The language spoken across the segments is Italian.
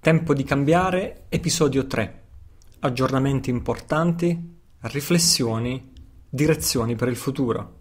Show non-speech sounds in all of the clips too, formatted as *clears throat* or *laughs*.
Tempo di cambiare, episodio 3. Aggiornamenti importanti, riflessioni, direzioni per il futuro.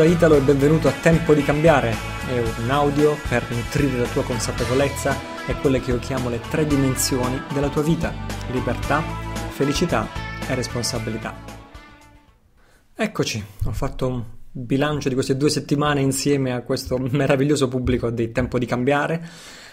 da Italo e benvenuto a Tempo di Cambiare. È un audio per nutrire la tua consapevolezza e quelle che io chiamo le tre dimensioni della tua vita: libertà, felicità e responsabilità. Eccoci, ho fatto un bilancio di queste due settimane insieme a questo meraviglioso pubblico di Tempo di Cambiare.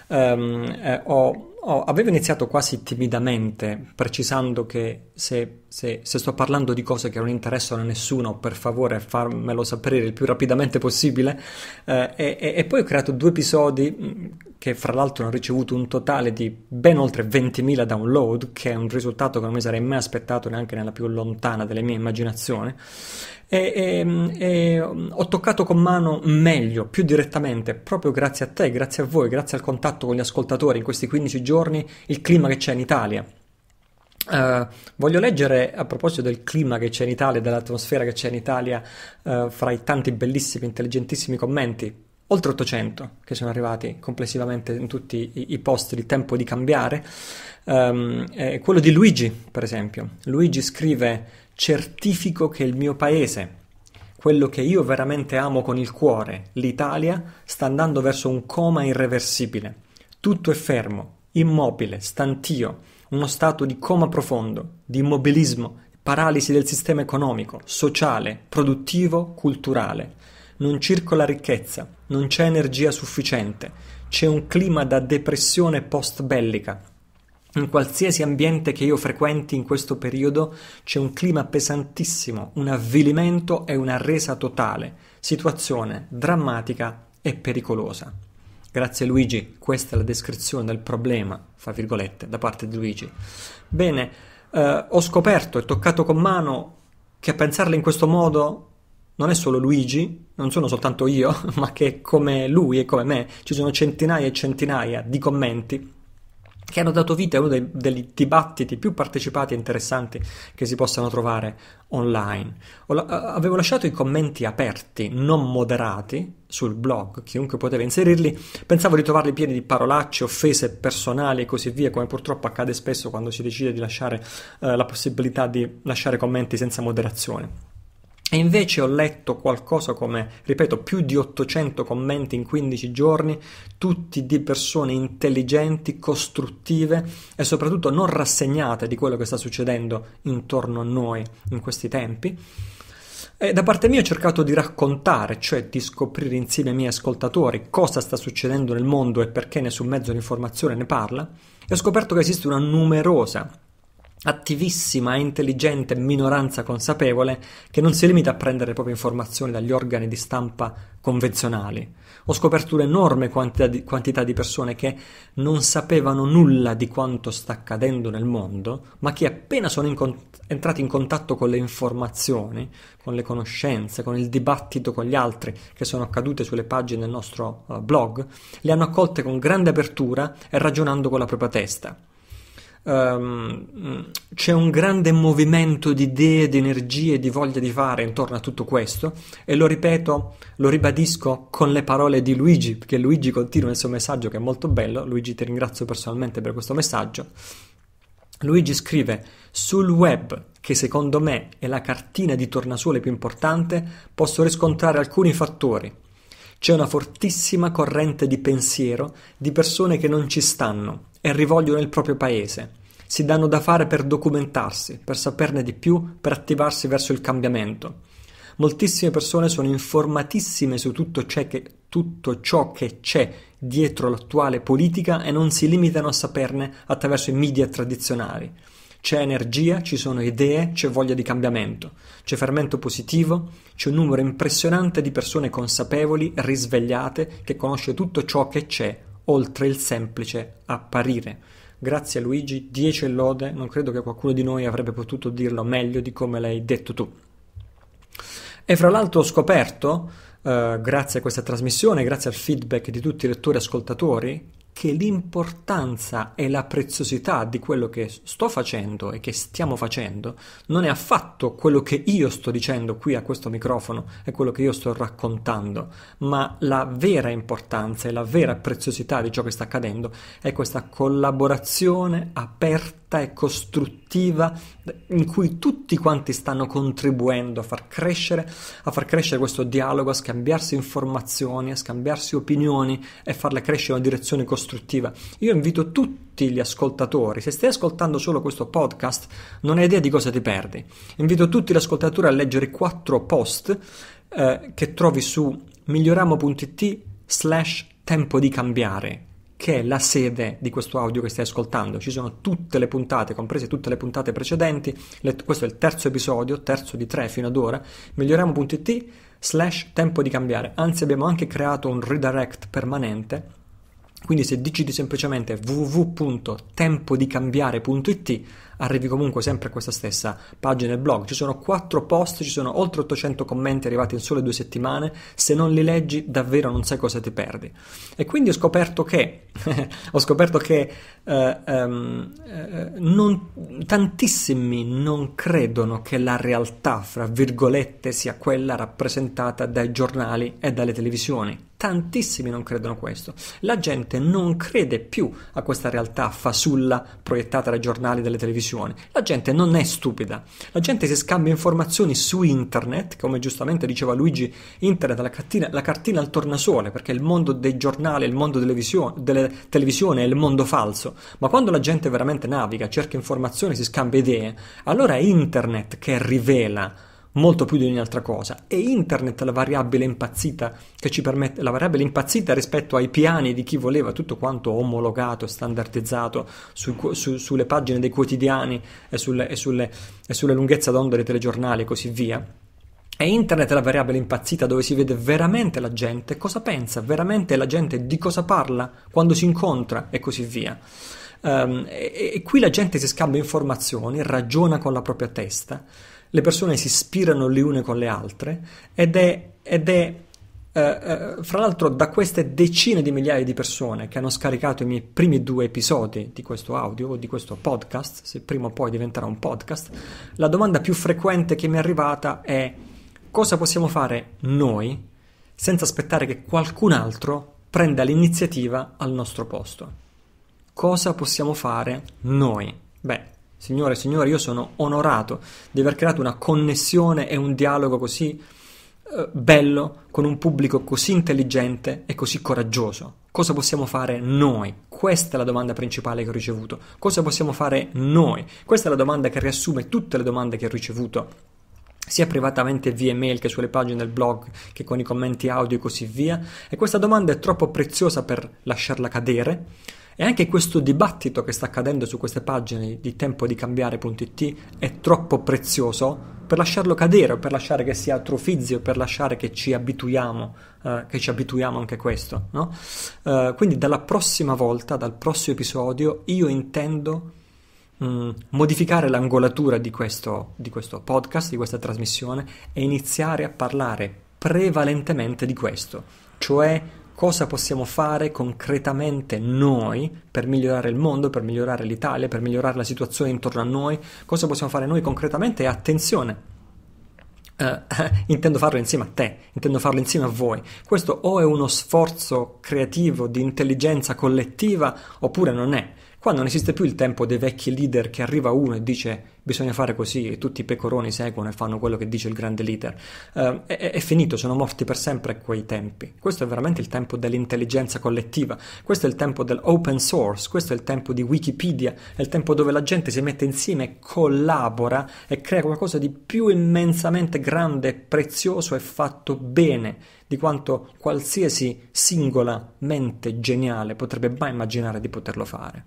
Um, eh, ho Oh, avevo iniziato quasi timidamente, precisando che se, se, se, sto parlando di cose che non interessano a nessuno, per favore farmelo sapere il più rapidamente possibile. Eh, e, e, poi ho creato due episodi mm, che fra l'altro hanno ricevuto un totale di ben oltre 20.000 download, che è un risultato che non mi sarei mai aspettato neanche nella più lontana delle mie immaginazioni. E, e, e, ho toccato con mano meglio, più direttamente, proprio grazie a te, grazie a voi, grazie al contatto con gli ascoltatori in questi 15 giorni, il clima che c'è in Italia. Uh, voglio leggere a proposito del clima che c'è in Italia, dell'atmosfera che c'è in Italia, uh, fra i tanti bellissimi, intelligentissimi commenti oltre 800 che sono arrivati complessivamente in tutti i, i post di Tempo di Cambiare. Um, eh, quello di Luigi, per esempio. Luigi scrive: Certifico che il mio paese, quello che io veramente amo con il cuore, l'Italia, sta andando verso un coma irreversibile. Tutto è fermo, immobile, stantio, uno stato di coma profondo, di immobilismo, paralisi del sistema economico, sociale, produttivo, culturale non circola ricchezza, non c'è energia sufficiente, c'è un clima da depressione post-bellica. In qualsiasi ambiente che io frequenti in questo periodo c'è un clima pesantissimo, un avvilimento e una resa totale, situazione drammatica e pericolosa. Grazie Luigi, questa è la descrizione del problema, fra virgolette, da parte di Luigi. Bene, eh, ho scoperto e toccato con mano che a pensarla in questo modo non è solo Luigi, non sono soltanto io, *laughs* ma che come lui e come me ci sono centinaia e centinaia di commenti che hanno dato vita a uno dei, dei dibattiti più partecipati e interessanti che si possano trovare online. Eh, avevo lasciato i commenti aperti, non moderati, sul blog, chiunque poteva inserirli, pensavo di trovarli pieni di parolacce, offese personali e così via, come purtroppo accade spesso quando si decide di lasciare eh, la possibilità di lasciare commenti senza moderazione. E invece ho letto qualcosa come, ripeto, più di 800 commenti in 15 giorni, tutti di persone intelligenti, costruttive e soprattutto non rassegnate di quello che sta succedendo intorno a noi in questi tempi. E da parte mia ho cercato di raccontare, cioè di scoprire insieme ai miei ascoltatori cosa sta succedendo nel mondo e perché nessun mezzo di informazione ne parla, e ho scoperto che esiste una numerosa attivissima e intelligente minoranza consapevole che non si limita a prendere proprie informazioni dagli organi di stampa convenzionali. Ho scoperto un'enorme quantità di, quantità di persone che non sapevano nulla di quanto sta accadendo nel mondo, ma che appena sono in cont- entrati in contatto con le informazioni, con le conoscenze, con il dibattito con gli altri che sono accadute sulle pagine del nostro uh, blog, le hanno accolte con grande apertura e ragionando con la propria testa um, c'è un grande movimento di idee, di energie, di voglia di fare intorno a tutto questo e lo ripeto, lo ribadisco con le parole di Luigi, perché Luigi continua il suo messaggio che è molto bello, Luigi ti ringrazio personalmente per questo messaggio. Luigi scrive sul web, che secondo me è la cartina di tornasole più importante, posso riscontrare alcuni fattori c'è una fortissima corrente di pensiero di persone che non ci stanno e rivolgono il proprio paese. Si danno da fare per documentarsi, per saperne di più, per attivarsi verso il cambiamento. Moltissime persone sono informatissime su tutto ciò che, tutto ciò che c'è dietro l'attuale politica e non si limitano a saperne attraverso i media tradizionali. C'è energia, ci sono idee, c'è voglia di cambiamento, c'è fermento positivo, c'è un numero impressionante di persone consapevoli, risvegliate, che conosce tutto ciò che c'è oltre il semplice apparire. Grazie a Luigi, 10 lode, non credo che qualcuno di noi avrebbe potuto dirlo meglio di come l'hai detto tu. E fra l'altro ho scoperto, eh, grazie a questa trasmissione, grazie al feedback di tutti i lettori e ascoltatori, che l'importanza e la preziosità di quello che sto facendo e che stiamo facendo non è affatto quello che io sto dicendo qui a questo microfono e quello che io sto raccontando, ma la vera importanza e la vera preziosità di ciò che sta accadendo è questa collaborazione aperta e costruttiva in cui tutti quanti stanno contribuendo a far crescere, a far crescere questo dialogo, a scambiarsi informazioni, a scambiarsi opinioni e farle crescere in una direzione costruttiva costruttiva. Io invito tutti gli ascoltatori, se stai ascoltando solo questo podcast non hai idea di cosa ti perdi. Invito tutti gli ascoltatori a leggere quattro post eh, che trovi su miglioramo.it slash tempo di cambiare che è la sede di questo audio che stai ascoltando. Ci sono tutte le puntate, comprese tutte le puntate precedenti. Le, questo è il terzo episodio, terzo di tre fino ad ora. Miglioriamo.it slash tempo di cambiare. Anzi, abbiamo anche creato un redirect permanente quindi se digiti semplicemente www.tempodicambiare.it arrivi comunque sempre a questa stessa pagina e blog. Ci sono 4 post, ci sono oltre 800 commenti arrivati in sole due settimane, se non li leggi davvero non sai cosa ti perdi. E quindi ho scoperto che, *laughs* ho scoperto che eh, ehm, eh, non, tantissimi non credono che la realtà, fra virgolette, sia quella rappresentata dai giornali e dalle televisioni. Tantissimi non credono questo. La gente non crede più a questa realtà fasulla proiettata dai giornali e dalle televisioni. La gente non è stupida. La gente si scambia informazioni su internet, come giustamente diceva Luigi, internet è la cartina, la cartina al tornasole, perché il mondo dei giornali, il mondo delle, visione, delle televisioni è il mondo falso. Ma quando la gente veramente naviga, cerca informazioni, si scambia idee, allora è internet che rivela molto più di ogni altra cosa. È internet la variabile impazzita che ci permette, la variabile impazzita rispetto ai piani di chi voleva tutto quanto omologato, standardizzato su, su, sulle pagine dei quotidiani e sulle, e sulle, e sulle lunghezze d'onda dei telegiornali e così via. È internet la variabile impazzita dove si vede veramente la gente, cosa pensa, veramente la gente di cosa parla quando si incontra e così via. Um, e, e qui la gente si scambia informazioni, ragiona con la propria testa le persone si ispirano le une con le altre ed è, ed è eh, eh, fra l'altro da queste decine di migliaia di persone che hanno scaricato i miei primi due episodi di questo audio, o di questo podcast, se prima o poi diventerà un podcast, la domanda più frequente che mi è arrivata è cosa possiamo fare noi senza aspettare che qualcun altro prenda l'iniziativa al nostro posto? Cosa possiamo fare noi? Beh, Signore, Signore, io sono onorato di aver creato una connessione e un dialogo così eh, bello con un pubblico così intelligente e così coraggioso. Cosa possiamo fare noi? Questa è la domanda principale che ho ricevuto. Cosa possiamo fare noi? Questa è la domanda che riassume tutte le domande che ho ricevuto sia privatamente via email che sulle pagine del blog che con i commenti audio e così via e questa domanda è troppo preziosa per lasciarla cadere e anche questo dibattito che sta accadendo su queste pagine di tempo di cambiare.it è troppo prezioso per lasciarlo cadere per lasciare che si atrofizzi o per lasciare che ci abituiamo, eh, che ci abituiamo anche a questo. No? Eh, quindi dalla prossima volta, dal prossimo episodio, io intendo mh, mm, modificare l'angolatura di questo, di questo podcast, di questa trasmissione e iniziare a parlare prevalentemente di questo, cioè cosa possiamo fare concretamente noi per migliorare il mondo, per migliorare l'Italia, per migliorare la situazione intorno a noi, cosa possiamo fare noi concretamente e attenzione. Eh, *laughs* intendo farlo insieme a te, intendo farlo insieme a voi. Questo o è uno sforzo creativo di intelligenza collettiva oppure non è. Qua non esiste più il tempo dei vecchi leader che arriva uno e dice bisogna fare così e tutti i pecoroni seguono e fanno quello che dice il grande leader. Uh, è, è, finito, sono morti per sempre quei tempi. Questo è veramente il tempo dell'intelligenza collettiva, questo è il tempo dell'open source, questo è il tempo di Wikipedia, è il tempo dove la gente si mette insieme, collabora e crea qualcosa di più immensamente grande, prezioso e fatto bene di quanto qualsiasi singola mente geniale potrebbe mai immaginare di poterlo fare.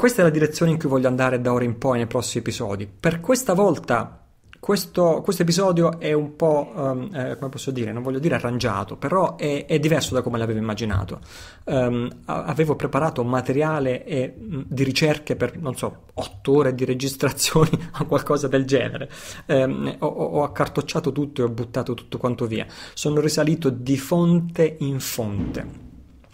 Questa è la direzione in cui voglio andare da ora in poi nei prossimi episodi. Per questa volta questo, questo episodio è un po', um, eh, come posso dire, non voglio dire arrangiato, però è, è diverso da come l'avevo immaginato. Um, avevo preparato materiale e, mh, mm, di ricerche per, non so, otto ore di registrazioni *laughs* o qualcosa del genere. Um, ho, ho, accartocciato tutto e ho buttato tutto quanto via. Sono risalito di fonte in fonte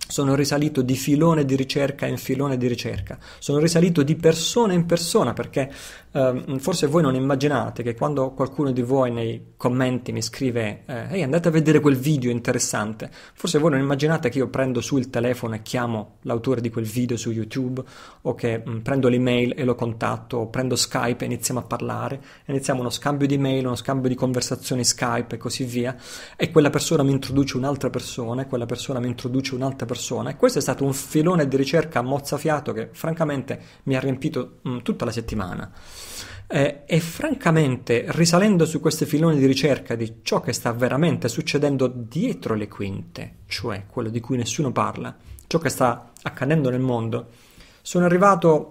sono risalito di filone di ricerca in filone di ricerca, sono risalito di persona in persona perché Ehm, forse voi non immaginate che quando qualcuno di voi nei commenti mi scrive eh, ehi andate a vedere quel video interessante, forse voi non immaginate che io prendo su il telefono e chiamo l'autore di quel video su YouTube o che mh, mm, prendo l'email e lo contatto o prendo Skype e iniziamo a parlare, iniziamo uno scambio di mail, uno scambio di conversazioni Skype e così via e quella persona mi introduce un'altra persona e quella persona mi introduce un'altra persona e questo è stato un filone di ricerca mozzafiato che francamente mi ha riempito mh, mm, tutta la settimana. Eh, e francamente, risalendo su questo filone di ricerca di ciò che sta veramente succedendo dietro le quinte, cioè quello di cui nessuno parla, ciò che sta accadendo nel mondo, sono arrivato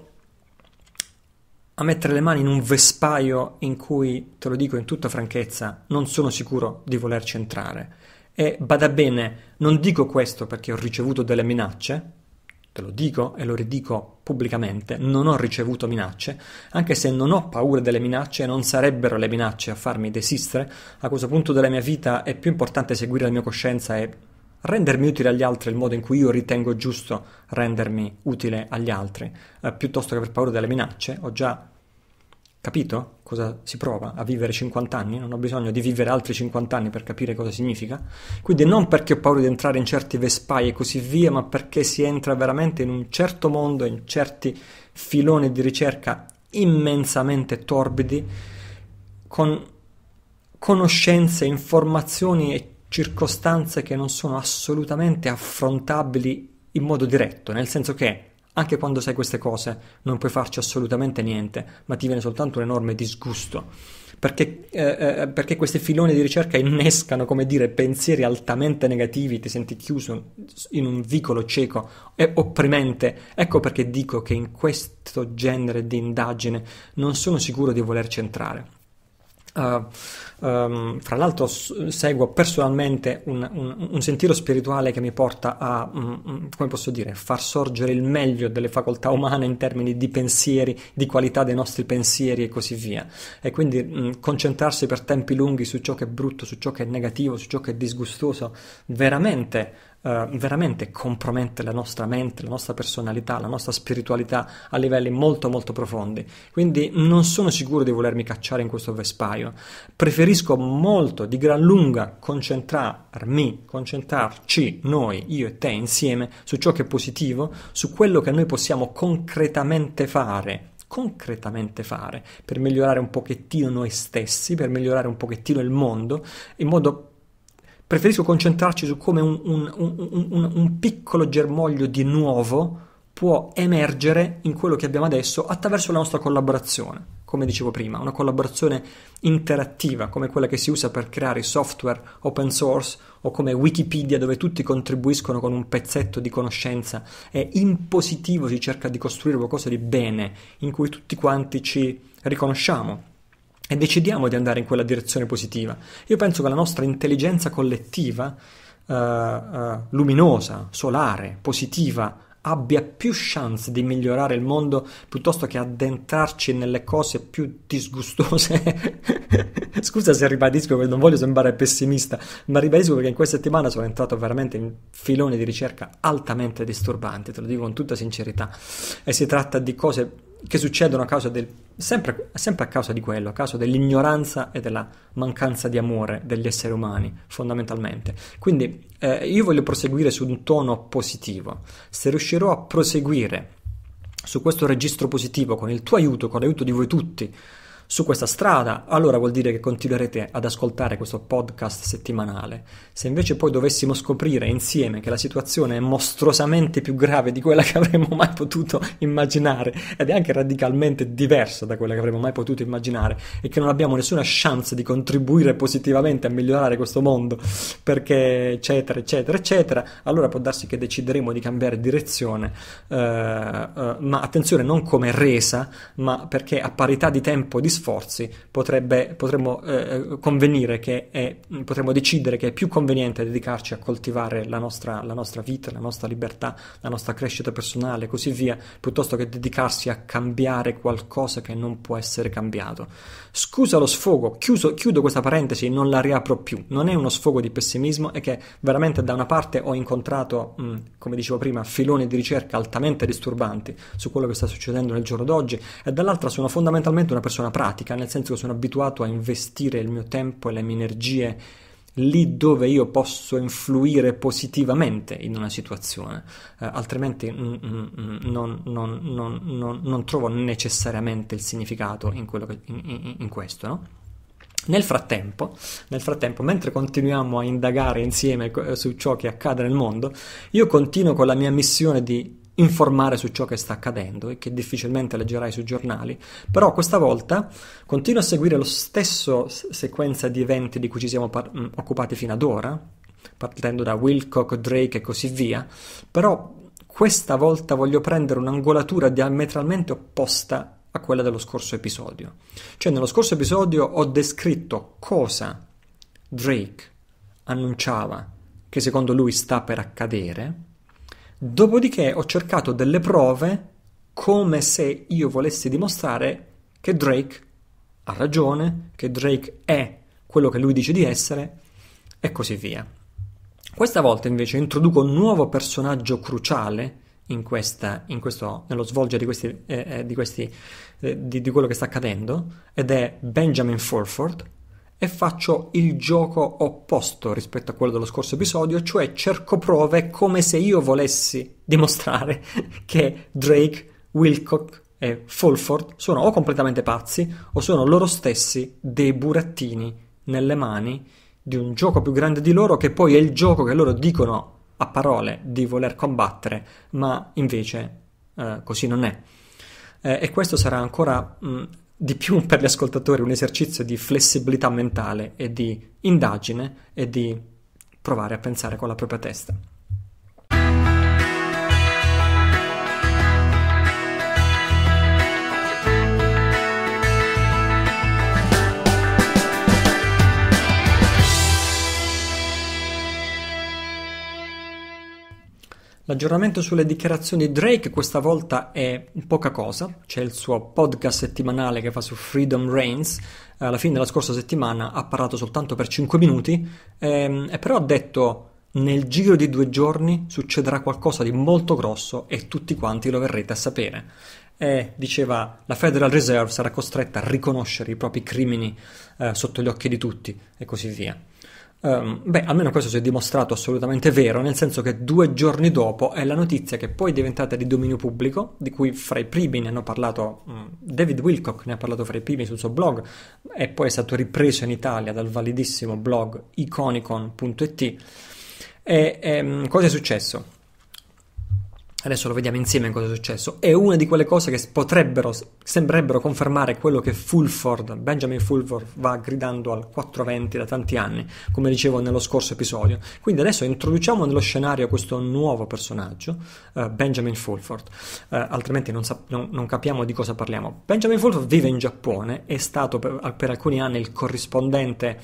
a mettere le mani in un vespaio in cui, te lo dico in tutta franchezza, non sono sicuro di volerci entrare. E bada bene, non dico questo perché ho ricevuto delle minacce, te lo dico e lo ridico pubblicamente, non ho ricevuto minacce, anche se non ho paura delle minacce non sarebbero le minacce a farmi desistere, a questo punto della mia vita è più importante seguire la mia coscienza e rendermi utile agli altri il modo in cui io ritengo giusto rendermi utile agli altri, eh, piuttosto che per paura delle minacce, ho già capito cosa si prova a vivere 50 anni, non ho bisogno di vivere altri 50 anni per capire cosa significa. Quindi non perché ho paura di entrare in certi vespai e così via, ma perché si entra veramente in un certo mondo, in certi filoni di ricerca immensamente torbidi, con conoscenze, informazioni e circostanze che non sono assolutamente affrontabili in modo diretto, nel senso che anche quando sai queste cose non puoi farci assolutamente niente, ma ti viene soltanto un enorme disgusto. Perché, eh, eh, perché questi filoni di ricerca innescano, come dire, pensieri altamente negativi, ti senti chiuso in un vicolo cieco e opprimente. Ecco perché dico che in questo genere di indagine non sono sicuro di volerci entrare. Uh, um, fra l'altro seguo personalmente un, un, un, sentiero spirituale che mi porta a, um, come posso dire, far sorgere il meglio delle facoltà umane in termini di pensieri, di qualità dei nostri pensieri e così via. E quindi um, concentrarsi per tempi lunghi su ciò che è brutto, su ciò che è negativo, su ciò che è disgustoso, veramente eh, veramente compromette la nostra mente, la nostra personalità, la nostra spiritualità a livelli molto molto profondi. Quindi non sono sicuro di volermi cacciare in questo vespaio. Preferisco molto, di gran lunga, concentrarmi, concentrarci noi, io e te insieme, su ciò che è positivo, su quello che noi possiamo concretamente fare concretamente fare per migliorare un pochettino noi stessi, per migliorare un pochettino il mondo, in modo preferisco concentrarci su come un, un, un, un, piccolo germoglio di nuovo può emergere in quello che abbiamo adesso attraverso la nostra collaborazione, come dicevo prima, una collaborazione interattiva come quella che si usa per creare software open source o come Wikipedia dove tutti contribuiscono con un pezzetto di conoscenza e in positivo si cerca di costruire qualcosa di bene in cui tutti quanti ci riconosciamo e decidiamo di andare in quella direzione positiva. Io penso che la nostra intelligenza collettiva, eh, eh, luminosa, solare, positiva, abbia più chance di migliorare il mondo piuttosto che addentrarci nelle cose più disgustose. *laughs* Scusa se ribadisco che non voglio sembrare pessimista, ma ribadisco perché in questa settimana sono entrato veramente in filone di ricerca altamente disturbante, te lo dico con tutta sincerità. E si tratta di cose che succedono a causa del sempre, sempre a causa di quello, a causa dell'ignoranza e della mancanza di amore degli esseri umani, fondamentalmente. Quindi eh, io voglio proseguire su un tono positivo. Se riuscirò a proseguire su questo registro positivo con il tuo aiuto, con l'aiuto di voi tutti, su questa strada, allora vuol dire che continuerete ad ascoltare questo podcast settimanale. Se invece poi dovessimo scoprire insieme che la situazione è mostruosamente più grave di quella *laughs* che avremmo mai potuto immaginare ed è anche radicalmente diversa da quella che avremmo mai potuto immaginare e che non abbiamo nessuna chance di contribuire positivamente a migliorare questo mondo perché eccetera eccetera eccetera, allora può darsi che decideremo di cambiare direzione, eh, eh, ma attenzione non come resa, ma perché a parità di tempo di sforzi potrebbe, potremmo eh, eh, convenire che è, potremmo decidere che è più conveniente dedicarci a coltivare la nostra, la nostra vita, la nostra libertà, la nostra crescita personale e così via, piuttosto che dedicarsi a cambiare qualcosa che non può essere cambiato. Scusa lo sfogo, chiuso, chiudo questa parentesi, non la riapro più. Non è uno sfogo di pessimismo, è che veramente da una parte ho incontrato, mh, mm, come dicevo prima, filoni di ricerca altamente disturbanti su quello che sta succedendo nel giorno d'oggi e dall'altra sono fondamentalmente una persona pratica, nel senso che sono abituato a investire il mio tempo e le mie energie lì dove io posso influire positivamente in una situazione, eh, altrimenti mm, non, non, non, non, trovo necessariamente il significato in, che, in, in, in questo. No? Nel frattempo, nel frattempo, mentre continuiamo a indagare insieme eh, su ciò che accade nel mondo, io continuo con la mia missione di informare su ciò che sta accadendo e che difficilmente leggerai sui giornali, però questa volta continua a seguire lo stesso sequenza di eventi di cui ci siamo par- mm, occupati fino ad ora, partendo da Wilcock, Drake e così via, però questa volta voglio prendere un'angolatura diametralmente opposta a quella dello scorso episodio. Cioè nello scorso episodio ho descritto cosa Drake annunciava che secondo lui sta per accadere, Dopodiché ho cercato delle prove come se io volessi dimostrare che Drake ha ragione, che Drake è quello che lui dice di essere e così via. Questa volta invece introduco un nuovo personaggio cruciale in questa, in questo, nello svolgere di, questi, eh, eh di, questi, eh, di, di quello che sta accadendo ed è Benjamin Forford e faccio il gioco opposto rispetto a quello dello scorso episodio, cioè cerco prove come se io volessi dimostrare *laughs* che Drake, Wilcock e Fulford sono o completamente pazzi o sono loro stessi dei burattini nelle mani di un gioco più grande di loro che poi è il gioco che loro dicono a parole di voler combattere, ma invece eh, così non è. Eh, e questo sarà ancora mh, mm, di più per gli ascoltatori un esercizio di flessibilità mentale e di indagine e di provare a pensare con la propria testa. L'aggiornamento sulle dichiarazioni di Drake questa volta è poca cosa, c'è il suo podcast settimanale che fa su Freedom Reigns, eh, alla fine della scorsa settimana ha parlato soltanto per 5 minuti, ehm, e però ha detto nel giro di due giorni succederà qualcosa di molto grosso e tutti quanti lo verrete a sapere. E diceva la Federal Reserve sarà costretta a riconoscere i propri crimini eh, sotto gli occhi di tutti e così via. Um, beh, almeno questo si è dimostrato assolutamente vero, nel senso che due giorni dopo è la notizia che poi è diventata di dominio pubblico, di cui fra i primi ne hanno parlato, um, David Wilcock ne ha parlato fra i primi sul suo blog, e poi è stato ripreso in Italia dal validissimo blog iconicon.it. E, e, ehm, cosa è successo? Adesso lo vediamo insieme cosa è successo. È una di quelle cose che potrebbero, sembrerebbero confermare quello che Fulford, Benjamin Fulford, va gridando al 420 da tanti anni, come dicevo nello scorso episodio. Quindi adesso introduciamo nello scenario questo nuovo personaggio, uh, Benjamin Fulford, uh, altrimenti non, sap- non, non, capiamo di cosa parliamo. Benjamin Fulford vive in Giappone, è stato per, per alcuni anni il corrispondente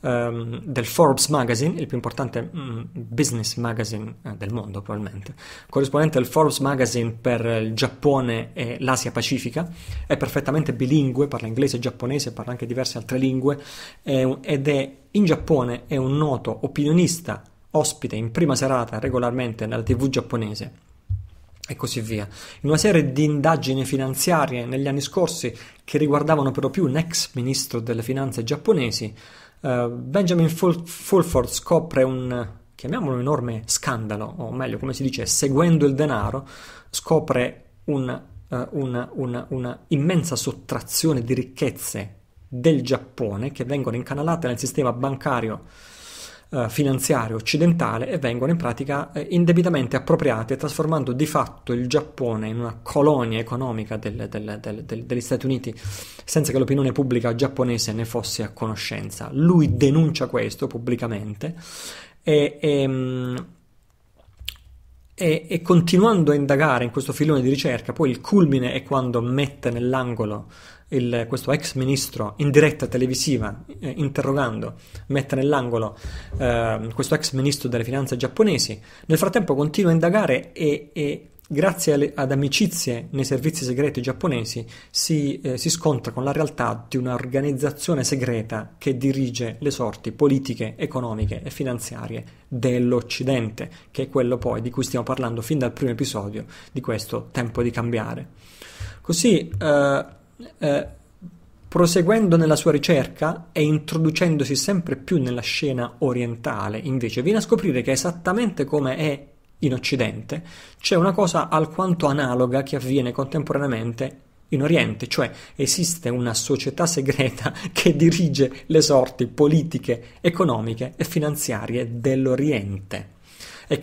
um, del Forbes Magazine, il più importante um, business magazine eh, del mondo probabilmente, corrispondente al Forbes Magazine per il Giappone e l'Asia Pacifica, è perfettamente bilingue, parla inglese e giapponese, parla anche diverse altre lingue eh, ed è in Giappone è un noto opinionista ospite in prima serata regolarmente nella tv giapponese e così via. In una serie di indagini finanziarie negli anni scorsi che riguardavano però più un ex ministro delle finanze giapponesi, eh, Benjamin Ful- Fulford scopre un, chiamiamolo enorme scandalo, o meglio, come si dice, seguendo il denaro, scopre un, uh, una, una, una immensa sottrazione di ricchezze del Giappone che vengono incanalate nel sistema bancario eh, finanziario occidentale e vengono in pratica eh, indebitamente appropriate, trasformando di fatto il Giappone in una colonia economica del, del, del, degli Stati Uniti, senza che l'opinione pubblica giapponese ne fosse a conoscenza. Lui denuncia questo pubblicamente e, e mm, e, e, continuando a indagare in questo filone di ricerca, poi il culmine è quando mette nell'angolo il, questo ex ministro in diretta televisiva eh, interrogando, mette nell'angolo eh, questo ex ministro delle finanze giapponesi. Nel frattempo continua a indagare e, e grazie alle, ad amicizie nei servizi segreti giapponesi, si, eh, si, scontra con la realtà di un'organizzazione segreta che dirige le sorti politiche, economiche e finanziarie dell'Occidente, che è quello poi di cui stiamo parlando fin dal primo episodio di questo Tempo di cambiare. Così eh, eh, proseguendo nella sua ricerca e introducendosi sempre più nella scena orientale, invece, viene a scoprire che esattamente come è in Occidente, c'è una cosa alquanto analoga che avviene contemporaneamente in Oriente, cioè esiste una società segreta *laughs* che dirige le sorti politiche, economiche e finanziarie dell'Oriente,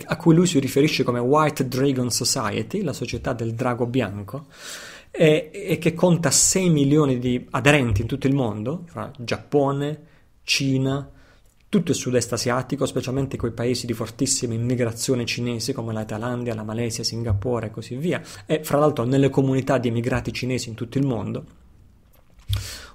a cui lui si riferisce come White Dragon Society, la società del drago bianco, e, e che conta 6 milioni di aderenti in tutto il mondo, fra Giappone, Cina, tutto il sud-est asiatico, specialmente quei paesi di fortissima immigrazione cinese come la Thailandia, la Malesia, Singapore e così via, e fra l'altro nelle comunità di emigrati cinesi in tutto il mondo.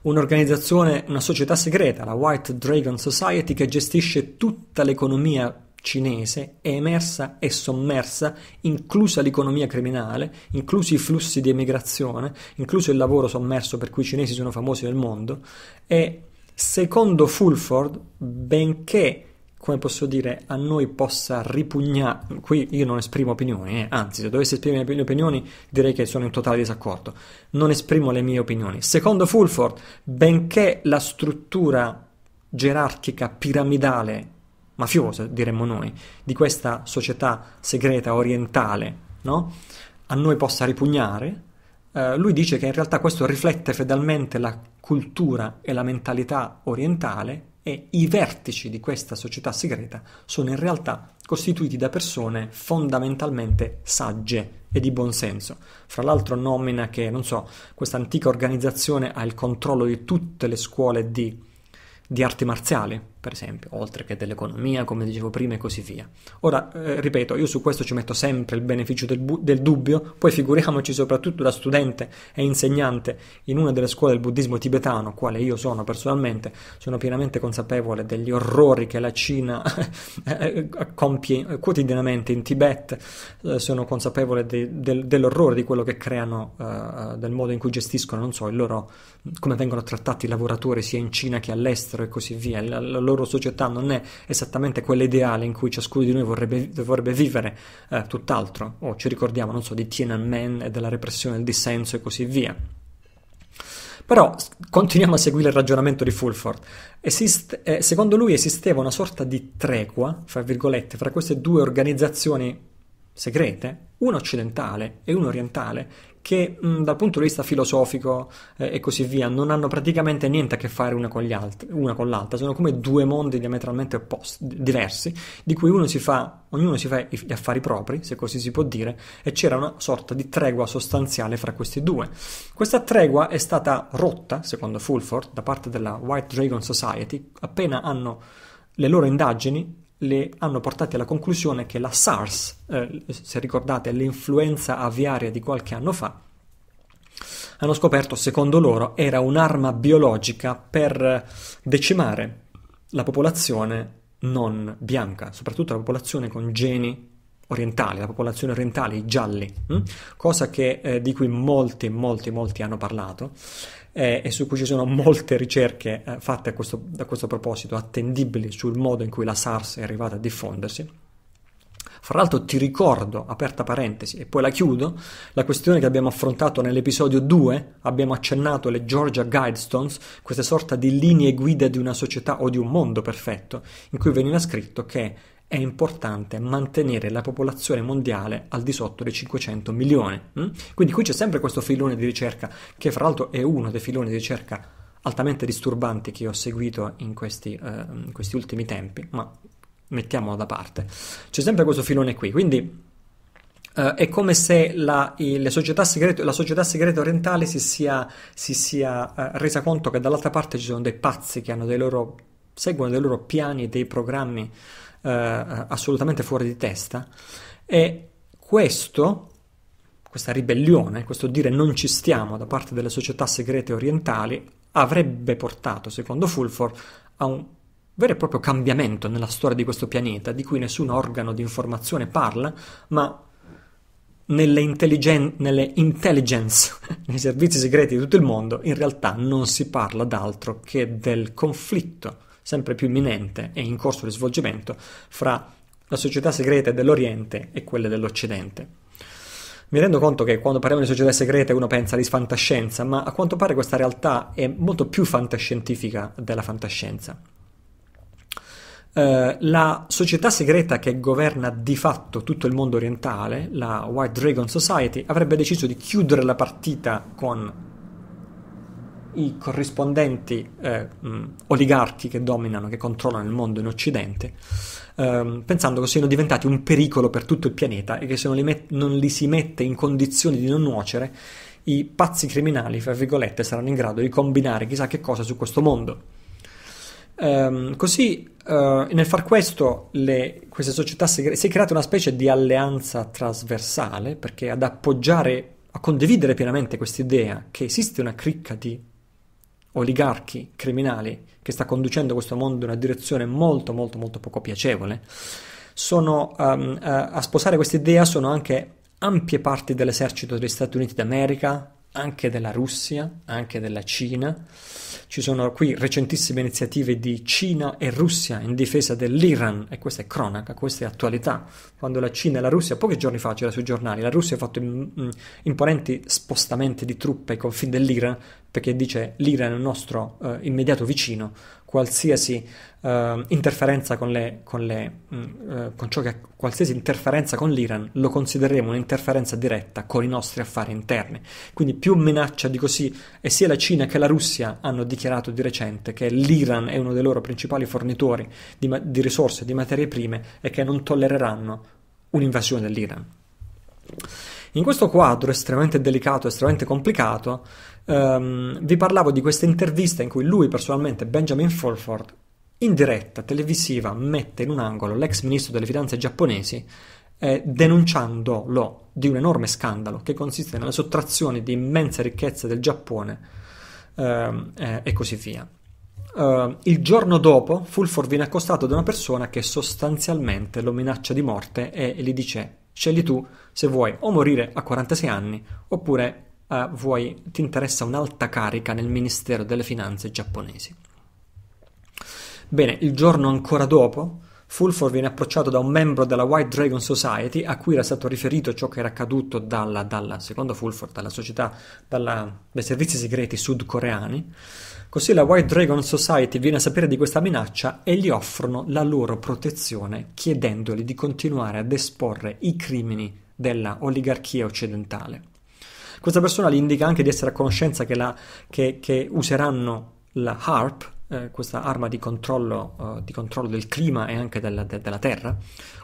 Un'organizzazione, una società segreta, la White Dragon Society, che gestisce tutta l'economia cinese è emersa e sommersa, inclusa l'economia criminale, inclusi i flussi di emigrazione, incluso il lavoro sommerso per cui i cinesi sono famosi nel mondo, e secondo Fulford, benché come posso dire, a noi possa ripugnare, qui io non esprimo opinioni, eh. anzi se dovessi esprimere le mie opinioni direi che sono in totale disaccordo, non esprimo le mie opinioni. Secondo Fulford, benché la struttura gerarchica piramidale mafiosa, diremmo noi, di questa società segreta orientale, no? a noi possa ripugnare, eh, lui dice che in realtà questo riflette fedelmente la cultura e la mentalità orientale e i vertici di questa società segreta sono in realtà costituiti da persone fondamentalmente sagge e di buon senso. Fra l'altro nomina che, non so, questa antica organizzazione ha il controllo di tutte le scuole di, di arti marziali, per esempio, oltre che dell'economia, come dicevo prima, e così via. Ora, eh, ripeto, io su questo ci metto sempre il beneficio del, bu- del, dubbio, poi figuriamoci soprattutto da studente e insegnante in una delle scuole del buddismo tibetano, quale io sono personalmente, sono pienamente consapevole degli orrori che la Cina *laughs* eh, compie quotidianamente in Tibet, eh, sono consapevole de- del- dell'orrore di quello che creano, eh, del modo in cui gestiscono, non so, il loro, come vengono trattati i lavoratori sia in Cina che all'estero e così via. la, L- loro società non è esattamente quella ideale in cui ciascuno di noi vorrebbe, vorrebbe vivere, eh, tutt'altro, o oh, ci ricordiamo, non so, di Tiananmen e della repressione, del dissenso e così via. Però continuiamo a seguire il ragionamento di Fulford. Esiste, eh, secondo lui esisteva una sorta di tregua, fra virgolette, fra queste due organizzazioni segrete, una occidentale e una orientale, che mh, dal punto di vista filosofico eh, e così via non hanno praticamente niente a che fare una con, altri, una con l'altra, sono come due mondi diametralmente opposti, diversi, di cui uno si fa, ognuno si fa gli affari propri, se così si può dire, e c'era una sorta di tregua sostanziale fra questi due. Questa tregua è stata rotta, secondo Fulford, da parte della White Dragon Society appena hanno le loro indagini le hanno portate alla conclusione che la SARS, eh, se ricordate l'influenza aviaria di qualche anno fa, hanno scoperto, secondo loro, era un'arma biologica per decimare la popolazione non bianca, soprattutto la popolazione con geni orientali, la popolazione orientale, i gialli, hm? cosa che, eh, di cui molti, molti, molti hanno parlato eh, e su cui ci sono molte ricerche eh, fatte a questo, a questo proposito, attendibili sul modo in cui la SARS è arrivata a diffondersi. Fra l'altro ti ricordo, aperta parentesi, e poi la chiudo, la questione che abbiamo affrontato nell'episodio 2, abbiamo accennato le Georgia Guidestones, questa sorta di linee guida di una società o di un mondo perfetto, in cui veniva scritto che è importante mantenere la popolazione mondiale al di sotto dei 500 milioni. Mm? Quindi qui c'è sempre questo filone di ricerca, che fra l'altro è uno dei filoni di ricerca altamente disturbanti che ho seguito in questi, eh, in questi ultimi tempi, ma mettiamolo da parte. C'è sempre questo filone qui, quindi Uh, è come se la, società, segrete, la società segreta orientale si sia, si sia uh, resa conto che dall'altra parte ci sono dei pazzi che dei loro, seguono dei loro piani, dei programmi eh, assolutamente fuori di testa e questo, questa ribellione, questo dire non ci stiamo da parte delle società segrete orientali avrebbe portato, secondo Fulfor, a un vero e proprio cambiamento nella storia di questo pianeta, di cui nessun organo di informazione parla, ma nelle, intelligen- nelle intelligence, *laughs* nei servizi segreti di tutto il mondo, in realtà non si parla d'altro che del conflitto sempre più imminente e in corso di svolgimento fra la società segreta dell'Oriente e quelle dell'Occidente. Mi rendo conto che quando parliamo di società segrete uno pensa di fantascienza, ma a quanto pare questa realtà è molto più fantascientifica della fantascienza. Uh, la società segreta che governa di fatto tutto il mondo orientale, la White Dragon Society, avrebbe deciso di chiudere la partita con i corrispondenti eh, oligarchi che dominano, che controllano il mondo in Occidente, ehm, pensando che siano diventati un pericolo per tutto il pianeta e che se non li, met- non li si mette in condizioni di non nuocere, i pazzi criminali, fra virgolette, saranno in grado di combinare chissà che cosa su questo mondo. Um, così, uh, nel far questo, le, queste società segre- si è creata una specie di alleanza trasversale perché ad appoggiare, a condividere pienamente quest'idea che esiste una cricca di oligarchi criminali che sta conducendo questo mondo in una direzione molto molto molto poco piacevole, sono, um, uh, a sposare questa idea sono anche ampie parti dell'esercito degli Stati Uniti d'America, anche della Russia, anche della Cina. Ci sono qui recentissime iniziative di Cina e Russia in difesa dell'Iran e questa è cronaca, questa è attualità. Quando la Cina e la Russia, pochi giorni fa c'era sui giornali, la Russia ha fatto mm, mm, imponenti spostamenti di truppe ai confini dell'Iran perché dice l'Iran è il nostro eh, immediato vicino, qualsiasi eh, interferenza con, le, con, le, mh, mm, eh, con ciò che qualsiasi interferenza con l'Iran lo considereremo un'interferenza diretta con i nostri affari interni. Quindi più minaccia di così e sia la Cina che la Russia hanno dichiarato di recente che l'Iran è uno dei loro principali fornitori di, ma- di risorse, di materie prime e che non tollereranno un'invasione dell'Iran. In questo quadro estremamente delicato, estremamente complicato, Um, vi parlavo di questa intervista in cui lui personalmente, Benjamin Fulford, in diretta televisiva mette in un angolo l'ex ministro delle finanze giapponesi eh, denunciandolo di un enorme scandalo che consiste nella sottrazione di immense ricchezze del Giappone ehm, eh, e così via. Uh, il giorno dopo Fulford viene accostato da una persona che sostanzialmente lo minaccia di morte e, e gli dice scegli tu se vuoi o morire a 46 anni oppure eh, vuoi, ti interessa un'alta carica nel Ministero delle Finanze giapponesi. Bene, il giorno ancora dopo, Fulford viene approcciato da un membro della White Dragon Society a cui era stato riferito ciò che era accaduto dalla, dalla secondo Fulford, dalla società, dalla, dai servizi segreti sudcoreani. Così la White Dragon Society viene a sapere di questa minaccia e gli offrono la loro protezione chiedendogli di continuare ad esporre i crimini della oligarchia occidentale. Questa persona gli indica anche di essere a conoscenza che, la, che, che useranno la HARP, eh, questa arma di controllo, uh, di controllo, del clima e anche della, de, della, Terra,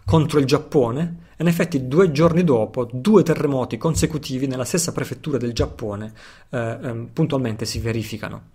contro il Giappone e in effetti due giorni dopo due terremoti consecutivi nella stessa prefettura del Giappone eh, eh, puntualmente si verificano.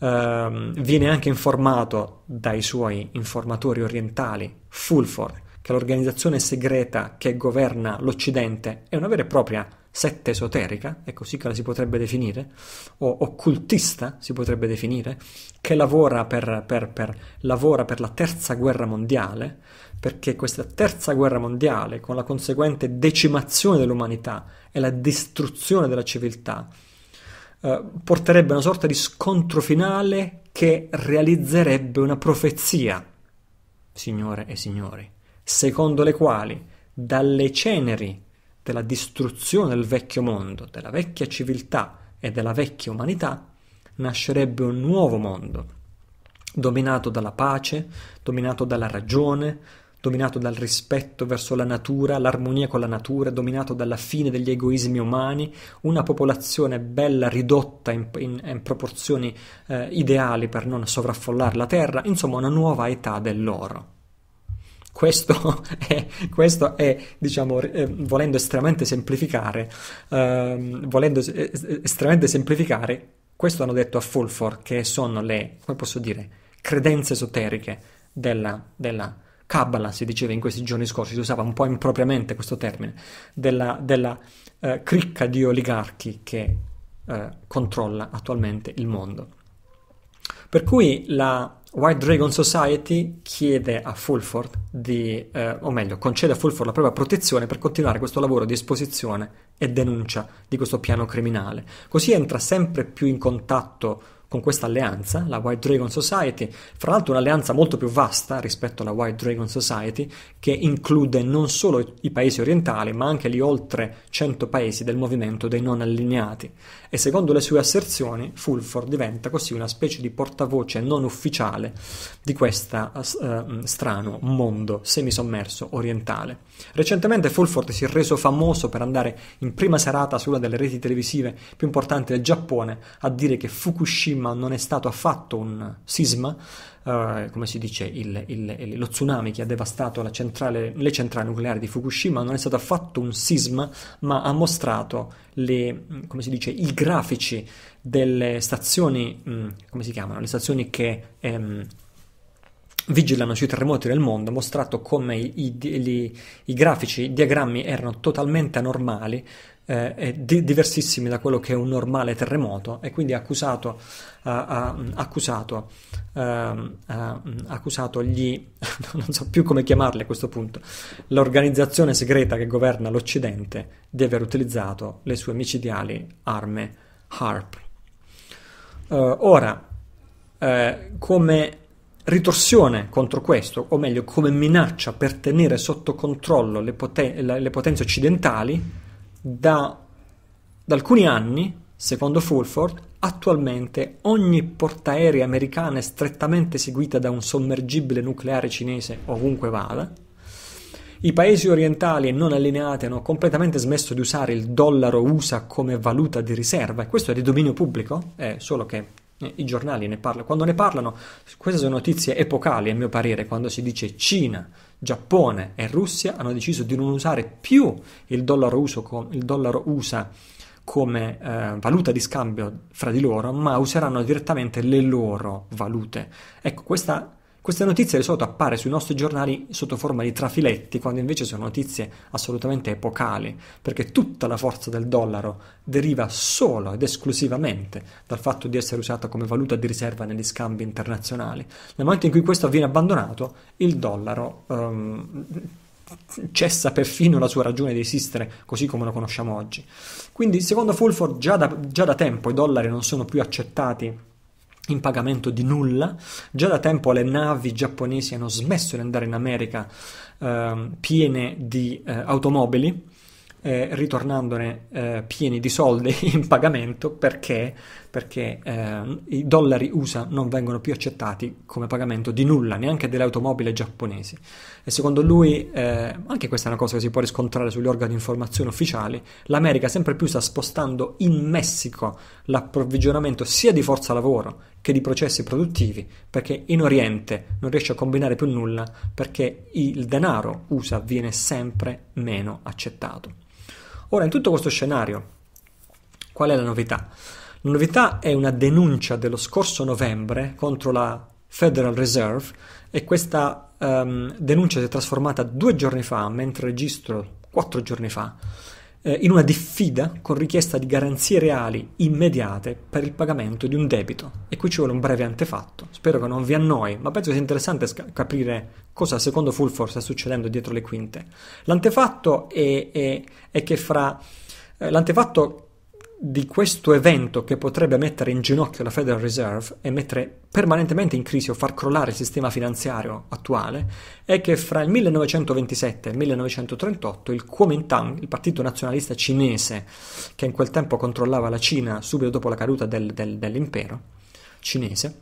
Ehm, viene anche informato dai suoi informatori orientali, Fulford, che l'organizzazione segreta che governa l'Occidente è una vera e propria setta esoterica, è così ecco, che la si potrebbe definire, o occultista si potrebbe definire, che lavora per, per, per, lavora per la terza guerra mondiale, perché questa terza guerra mondiale, con la conseguente decimazione dell'umanità e la distruzione della civiltà, eh, porterebbe a una sorta di scontro finale che realizzerebbe una profezia, signore e signori, secondo le quali dalle ceneri della distruzione del vecchio mondo, della vecchia civiltà e della vecchia umanità, nascerebbe un nuovo mondo, dominato dalla pace, dominato dalla ragione, dominato dal rispetto verso la natura, l'armonia con la natura, dominato dalla fine degli egoismi umani, una popolazione bella ridotta in, in, in proporzioni eh, ideali per non sovraffollare la terra, insomma una nuova età dell'oro. Questo *laughs* è, questo è, diciamo, eh, volendo estremamente semplificare, ehm, volendo eh, estremamente semplificare, questo hanno detto a Fulfor che sono le, come posso dire, credenze esoteriche della, della Kabbalah, si diceva in questi giorni scorsi, si usava un po' impropriamente questo termine, della, della eh, cricca di oligarchi che eh, controlla attualmente il mondo. Per cui la White Dragon Society chiede a Fulford di, eh, o meglio, concede a Fulford la propria protezione per continuare questo lavoro di esposizione e denuncia di questo piano criminale. Così entra sempre più in contatto con questa alleanza, la White Dragon Society, fra l'altro un'alleanza molto più vasta rispetto alla White Dragon Society, che include non solo i paesi orientali, ma anche gli oltre 100 paesi del movimento dei non allineati e secondo le sue asserzioni Fulford diventa così una specie di portavoce non ufficiale di questo eh, mm, strano mondo semisommerso orientale. Recentemente Fulford si è reso famoso per andare in prima serata su una delle reti televisive più importanti del Giappone a dire che Fukushima non è stato affatto un sisma, eh, come si dice, il, il, lo tsunami che ha devastato centrale, le centrali nucleari di Fukushima non è stato affatto un sisma, ma ha mostrato le, mm, dice, i grafici delle stazioni, mm, come si chiamano, le stazioni che... Ehm, vigilano sui terremoti del mondo, ha mostrato come i, i, i, i grafici, i diagrammi erano totalmente anormali eh, è di- diversissimi da quello che è un normale terremoto e quindi ha accusato, uh, uh, accusato, uh, accusato gli, *laughs* non so più come chiamarli a questo punto, l'organizzazione segreta che governa l'Occidente di aver utilizzato le sue micidiali armi HARP. Eh, ora, eh, come ritorsione contro questo, o meglio come minaccia per tenere sotto controllo le, poten- le potenze occidentali, da, da alcuni anni, secondo Fulford, attualmente ogni portaerei americana è strettamente seguita da un sommergibile nucleare cinese ovunque vada, i paesi orientali e non allineati hanno completamente smesso di usare il dollaro USA come valuta di riserva e questo è di dominio pubblico, è solo che eh, i giornali ne parlano. Quando ne parlano, queste sono notizie epocali a mio parere, quando si dice Cina Giappone e Russia hanno deciso di non usare più il dollaro, com- il dollaro USA come eh, valuta di scambio fra di loro, ma useranno direttamente le loro valute. Ecco, questa questa notizia di solito appare sui nostri giornali sotto forma di trafiletti, quando invece sono notizie assolutamente epocali, perché tutta la forza del dollaro deriva solo ed esclusivamente dal fatto di essere usata come valuta di riserva negli scambi internazionali. Nel momento in cui questo viene abbandonato, il dollaro um, cessa perfino la sua ragione di esistere così come lo conosciamo oggi. Quindi, secondo Fulford, già da, già da tempo i dollari non sono più accettati in pagamento di nulla. Già da tempo le navi giapponesi hanno smesso di andare in America eh, piene di eh, automobili, eh, ritornandone eh, pieni di soldi *laughs* in pagamento perché, perché ehm, i dollari USA non vengono più accettati come pagamento di nulla, neanche delle automobili giapponesi. E secondo lui, eh, anche questa è una cosa che si può riscontrare sugli organi di informazione ufficiali, l'America sempre più sta spostando in Messico l'approvvigionamento sia di forza lavoro che di processi produttivi, perché in Oriente non riesce a combinare più nulla perché il denaro USA viene sempre meno accettato. Ora, in tutto questo scenario, qual è la novità? La novità è una denuncia dello scorso novembre contro la Federal Reserve e questa um, denuncia si è trasformata due giorni fa, mentre registro quattro giorni fa, eh, in una diffida con richiesta di garanzie reali immediate per il pagamento di un debito. E qui ci vuole un breve antefatto. Spero che non vi annoi, ma penso sia interessante capire cosa secondo Fulfor sta succedendo dietro le quinte. L'antefatto è, è, è che fra... Eh, l'antefatto di questo evento che potrebbe mettere in ginocchio la Federal Reserve e mettere permanentemente in crisi o far crollare il sistema finanziario attuale è che fra il 1927 e il 1938 il Kuomintang, il partito nazionalista cinese che in quel tempo controllava la Cina subito dopo la caduta del, del, dell'impero cinese,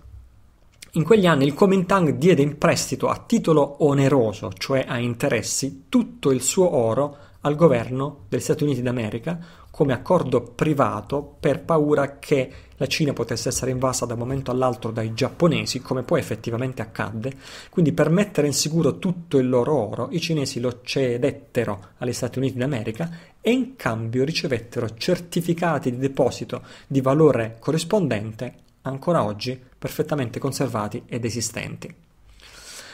in quegli anni il Kuomintang diede in prestito a titolo oneroso, cioè a interessi, tutto il suo oro al governo degli Stati Uniti d'America come accordo privato per paura che la Cina potesse essere invasa da un momento all'altro dai giapponesi, come poi effettivamente accadde. Quindi per mettere in sicuro tutto il loro oro, i cinesi lo cedettero agli Stati Uniti d'America e in cambio ricevettero certificati di deposito di valore corrispondente, ancora oggi perfettamente conservati ed esistenti.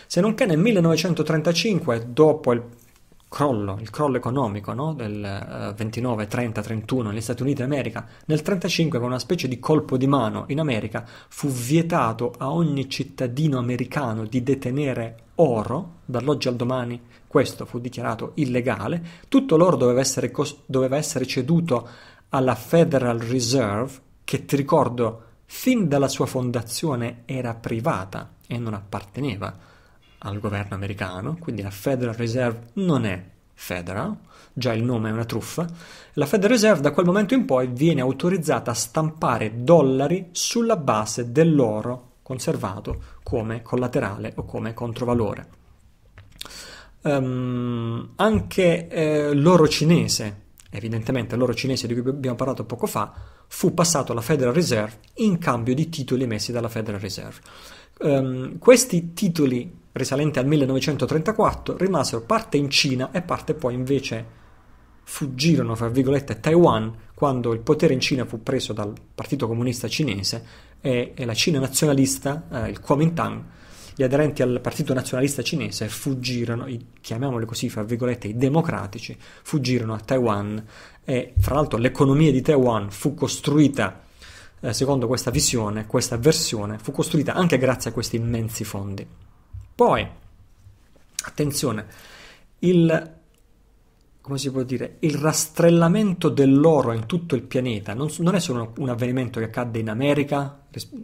Se non che nel 1935, dopo il crollo, il crollo economico no? del uh, 29, 30, 31 negli Stati Uniti d'America, nel 35 con una specie di colpo di mano in America fu vietato a ogni cittadino americano di detenere oro, dall'oggi al domani questo fu dichiarato illegale, tutto l'oro doveva essere, cos- doveva essere ceduto alla Federal Reserve, che ti ricordo fin dalla sua fondazione era privata e non apparteneva al governo americano, quindi la Federal Reserve non è Federal, già il nome è una truffa, la Federal Reserve da quel momento in poi viene autorizzata a stampare dollari sulla base dell'oro conservato come collaterale o come controvalore. Um, anche eh, l'oro cinese, evidentemente l'oro cinese di cui abbiamo parlato poco fa, fu passato alla Federal Reserve in cambio di titoli emessi dalla Federal Reserve. Um, questi titoli risalente al 1934, rimasero parte in Cina e parte poi invece fuggirono, fra virgolette, a Taiwan quando il potere in Cina fu preso dal Partito Comunista Cinese e, e la Cina nazionalista, eh, il Kuomintang, gli aderenti al Partito Nazionalista Cinese fuggirono, i, chiamiamoli così, fra virgolette, i democratici, fuggirono a Taiwan e fra l'altro l'economia di Taiwan fu costruita eh, secondo questa visione, questa versione, fu costruita anche grazie a questi immensi fondi. Poi, attenzione, il, come si può dire, il rastrellamento dell'oro in tutto il pianeta non, non è solo un avvenimento che accadde in America,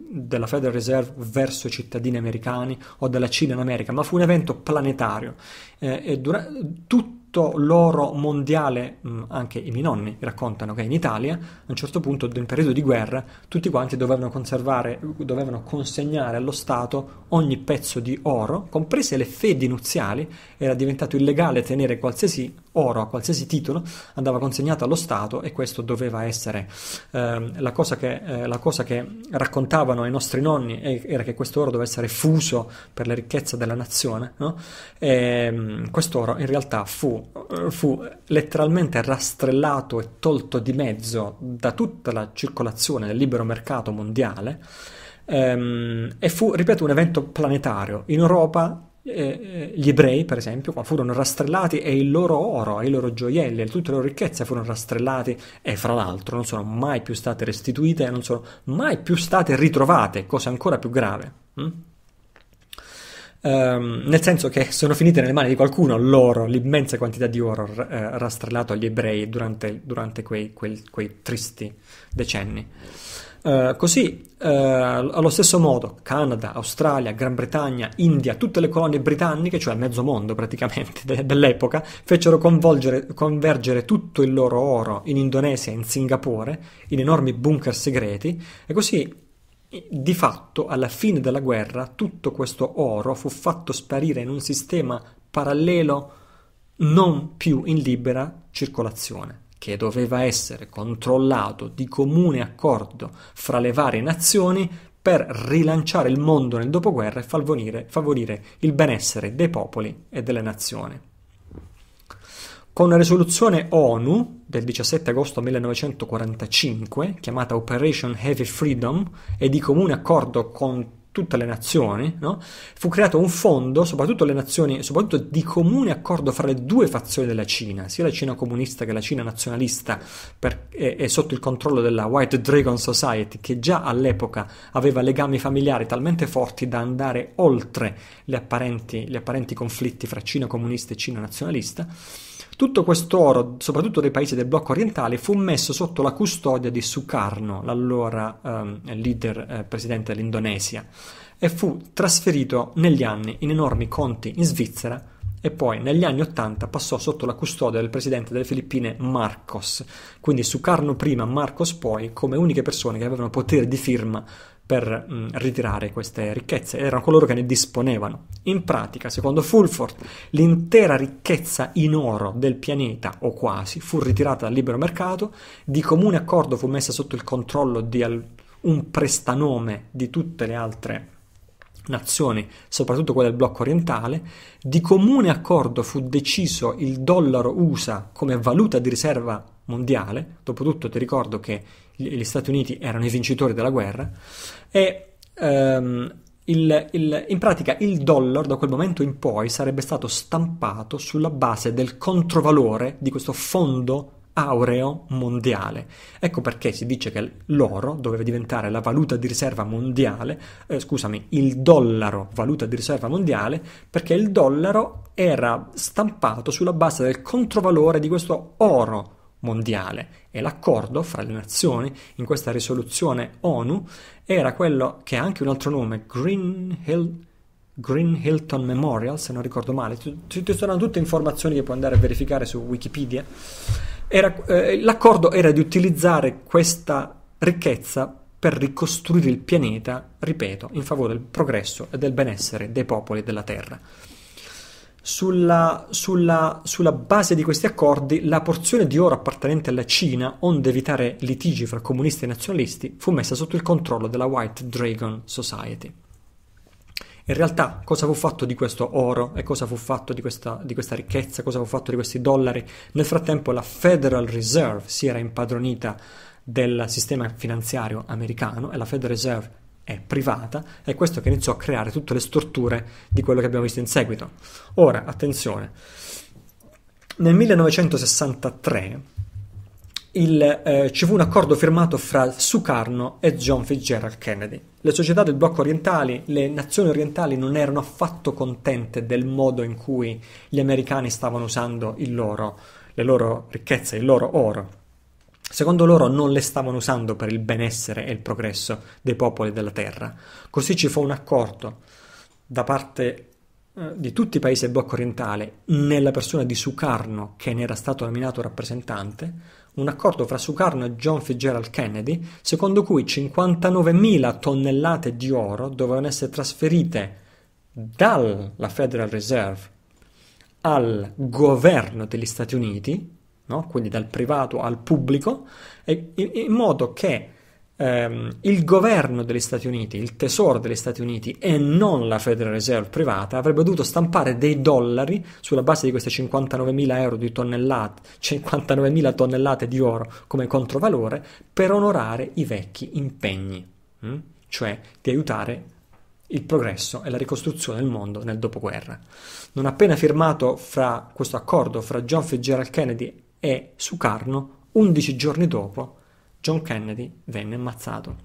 della Federal Reserve verso i cittadini americani o della Cina in America, ma fu un evento planetario. Eh, e dura- tutto conflitto loro mondiale, mm, anche i miei nonni raccontano che in Italia, a un certo punto, nel periodo di guerra, tutti quanti dovevano conservare, dovevano consegnare allo Stato ogni pezzo di oro, comprese le fedi nuziali, era diventato illegale tenere qualsiasi oro a qualsiasi titolo, andava consegnato allo Stato e questo doveva essere eh, la, cosa che, eh, la cosa che raccontavano i nostri nonni, era che questo oro doveva essere fuso per la ricchezza della nazione, no? E, ehm, quest'oro in realtà fu eh, fu, letteralmente rastrellato e tolto di mezzo da tutta la circolazione del libero mercato mondiale ehm, e fu, ripeto, un evento planetario. In Europa eh, eh gli ebrei, per esempio, furono rastrellati e il loro oro, i loro gioielli e tutte le loro ricchezze furono rastrellati e fra l'altro non sono mai più state restituite e non sono mai più state ritrovate, cosa ancora più grave. Hm? Um, nel senso che sono finite nelle mani di qualcuno l'oro, l'immensa quantità di oro uh, eh, rastrellato agli ebrei durante, durante quei, quei, quei, tristi decenni. Uh, così, uh, allo stesso modo, Canada, Australia, Gran Bretagna, India, tutte le colonie britanniche, cioè mezzo mondo praticamente *laughs* de- dell'epoca, fecero convergere tutto il loro oro in Indonesia, e in Singapore, in enormi bunker segreti, e così di fatto, alla fine della guerra, tutto questo oro fu fatto sparire in un sistema parallelo non più in libera circolazione, che doveva essere controllato di comune accordo fra le varie nazioni per rilanciare il mondo nel dopoguerra e favorire, favorire il benessere dei popoli e delle nazioni. Con una risoluzione ONU del 17 agosto 1945, chiamata Operation Heavy Freedom, e di comune accordo con tutte le nazioni, no? fu creato un fondo, soprattutto le nazioni, soprattutto di comune accordo fra le due fazioni della Cina, sia la Cina comunista che la Cina nazionalista, per, è, e sotto il controllo della White Dragon Society, che già all'epoca aveva legami familiari talmente forti da andare oltre gli apparenti, gli apparenti conflitti fra Cina comunista e Cina nazionalista tutto quest'oro, soprattutto dei paesi del blocco orientale, fu messo sotto la custodia di Sukarno, l'allora eh, leader eh, presidente dell'Indonesia, e fu trasferito negli anni in enormi conti in Svizzera e poi negli anni 80 passò sotto la custodia del presidente delle Filippine Marcos, quindi Sukarno prima, Marcos poi, come uniche persone che avevano potere di firma per mh, mm, ritirare queste ricchezze, erano coloro che ne disponevano. In pratica, secondo Fulford, l'intera ricchezza in oro del pianeta, o quasi, fu ritirata dal libero mercato, di comune accordo fu messa sotto il controllo di al- un prestanome di tutte le altre nazioni, soprattutto quelle del blocco orientale, di comune accordo fu deciso il dollaro USA come valuta di riserva mondiale, dopotutto ti ricordo che gli Stati Uniti erano i vincitori della guerra e ehm, il, il, in pratica il dollaro da quel momento in poi sarebbe stato stampato sulla base del controvalore di questo fondo aureo mondiale. Ecco perché si dice che l'oro doveva diventare la valuta di riserva mondiale, eh, scusami, il dollaro valuta di riserva mondiale, perché il dollaro era stampato sulla base del controvalore di questo oro mondiale e l'accordo fra le nazioni in questa risoluzione ONU era quello che ha anche un altro nome, Green Hill Green Hilton Memorial, se non ricordo male, ci, sono tutte informazioni che puoi andare a verificare su Wikipedia. Era, eh, l'accordo era di utilizzare questa ricchezza per ricostruire il pianeta, ripeto, in favore del progresso e del benessere dei popoli della Terra. Sulla, sulla, sulla, base di questi accordi, la porzione di oro appartenente alla Cina, onde evitare litigi fra comunisti e nazionalisti, fu messa sotto il controllo della White Dragon Society. In realtà, cosa fu fatto di questo oro e cosa fu fatto di questa, di questa ricchezza, cosa fu fatto di questi dollari? Nel frattempo, la Federal Reserve si era impadronita del sistema finanziario americano e la Federal Reserve è privata, è questo che iniziò a creare tutte le strutture di quello che abbiamo visto in seguito. Ora, attenzione, nel 1963 il, eh, ci fu un accordo firmato fra Sukarno e John Fitzgerald Kennedy. Le società del blocco orientali, le nazioni orientali non erano affatto contente del modo in cui gli americani stavano usando loro, le loro ricchezze, il loro oro. Secondo loro non le stavano usando per il benessere e il progresso dei popoli della terra. Così ci fu un accordo da parte eh, di tutti i paesi del blocco orientale nella persona di Sukarno che ne era stato nominato rappresentante, un accordo fra Sukarno e John Fitzgerald Kennedy, secondo cui 59.000 tonnellate di oro dovevano essere trasferite dalla Federal Reserve al governo degli Stati Uniti no? quindi dal privato al pubblico, in, in modo che ehm, il governo degli Stati Uniti, il tesoro degli Stati Uniti e non la Federal Reserve privata avrebbe dovuto stampare dei dollari sulla base di queste 59.000 euro di tonnellate, 59.000 tonnellate di oro come controvalore per onorare i vecchi impegni, mh? Mm? cioè di aiutare il progresso e la ricostruzione del mondo nel dopoguerra. Non appena firmato fra questo accordo fra John Fitzgerald Kennedy e su Carno, 11 giorni dopo, John Kennedy venne ammazzato.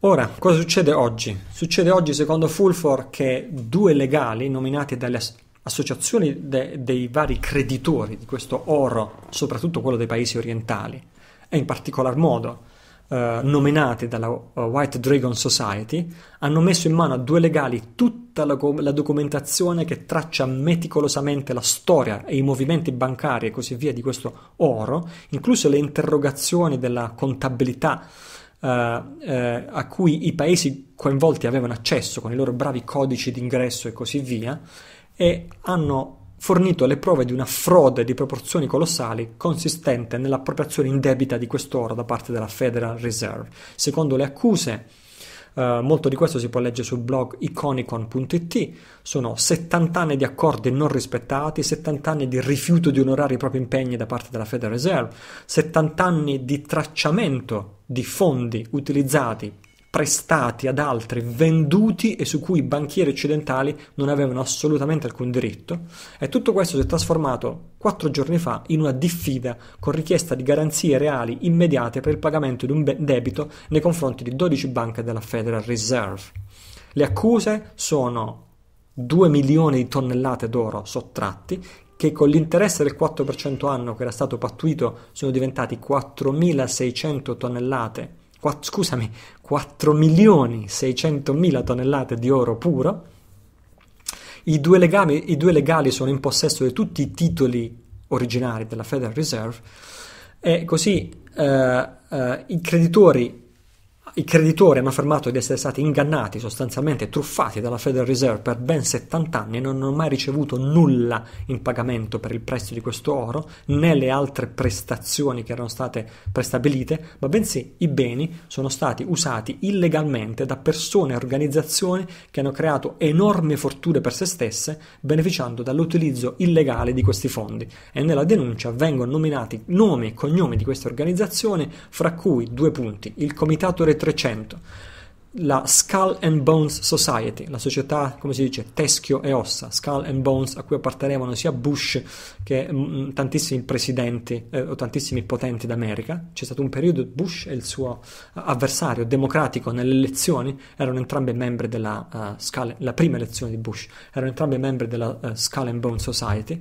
Ora, cosa succede oggi? Succede oggi, secondo Fulfor, che due legali nominati dalle associazioni de dei vari creditori di questo oro, soprattutto quello dei paesi orientali, e in particolar modo eh, nominate dalla eh, White Dragon Society, hanno messo in mano a due legali tutta la, la documentazione che traccia meticolosamente la storia e i movimenti bancari e così via di questo oro, incluso le interrogazioni della contabilità Uh, eh, a cui i paesi coinvolti avevano accesso con i loro bravi codici d'ingresso e così via, e hanno fornito le prove di una frode di proporzioni colossali consistente nell'appropriazione indebita di quest'oro da parte della Federal Reserve. Secondo le accuse, eh, molto di questo si può leggere sul blog iconicon.it, sono 70 anni di accordi non rispettati, 70 anni di rifiuto di onorare i propri impegni da parte della Federal Reserve, 70 anni di tracciamento di fondi utilizzati prestati ad altri, venduti e su cui i banchieri occidentali non avevano assolutamente alcun diritto. E tutto questo si è trasformato quattro giorni fa in una diffida con richiesta di garanzie reali immediate per il pagamento di un debito nei confronti di 12 banche della Federal Reserve. Le accuse sono 2 milioni di tonnellate d'oro sottratti che con l'interesse del 4% anno che era stato pattuito sono diventati 4.600 tonnellate 4, scusami, 4 milioni 600 mila tonnellate di oro puro. I due, legami, I due legali sono in possesso di tutti i titoli originari della Federal Reserve e così eh, eh, i creditori i creditori hanno affermato di essere stati ingannati, sostanzialmente truffati dalla Federal Reserve per ben 70 anni e non hanno mai ricevuto nulla in pagamento per il prezzo di questo oro né le altre prestazioni che erano state prestabilite, ma bensì i beni sono stati usati illegalmente da persone e organizzazioni che hanno creato enormi fortune per se stesse beneficiando dall'utilizzo illegale di questi fondi e nella denuncia vengono nominati nomi e cognomi di queste organizzazioni fra cui due punti, il Comitato Retorico 300 la Skull and Bones Society, la società, come si dice, teschio e ossa, Skull and Bones, a cui appartenevano sia Bush che mh, mm, mm, tantissimi presidenti eh, o tantissimi potenti d'America. C'è stato un periodo, Bush e il suo eh, avversario democratico nelle elezioni erano entrambi membri della uh, Skull, la prima elezione di Bush, erano entrambi membri della uh, Skull and Bones Society.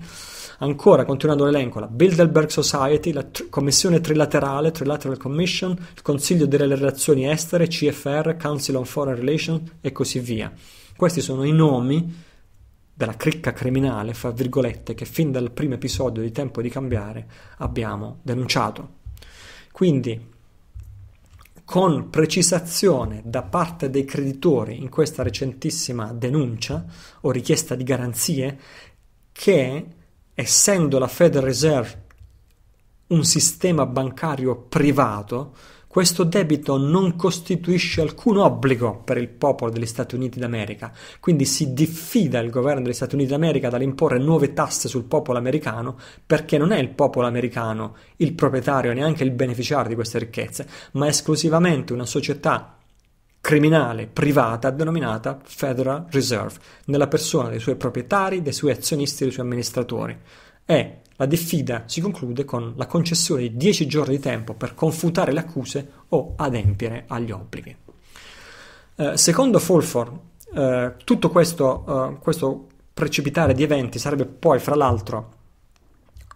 Ancora, continuando l'elenco, la Bilderberg Society, la tr- commissione trilaterale, Trilateral Commission, il Consiglio delle Relazioni Estere, CFR, Council Council on Foreign Relations e così via. Questi sono i nomi della cricca criminale, fra virgolette, che fin dal primo episodio di Tempo di Cambiare abbiamo denunciato. Quindi, con precisazione da parte dei creditori in questa recentissima denuncia o richiesta di garanzie, che essendo la Federal Reserve un sistema bancario privato, questo debito non costituisce alcun obbligo per il popolo degli Stati Uniti d'America, quindi si diffida il governo degli Stati Uniti d'America dall'imporre nuove tasse sul popolo americano perché non è il popolo americano il proprietario, neanche il beneficiario di queste ricchezze, ma esclusivamente una società criminale privata denominata Federal Reserve, nella persona dei suoi proprietari, dei suoi azionisti dei suoi amministratori. È la diffida si conclude con la concessione di 10 giorni di tempo per confutare le accuse o adempiere agli obblighi. Eh, secondo Fulford, eh, tutto questo, eh, questo precipitare di eventi sarebbe poi, fra l'altro,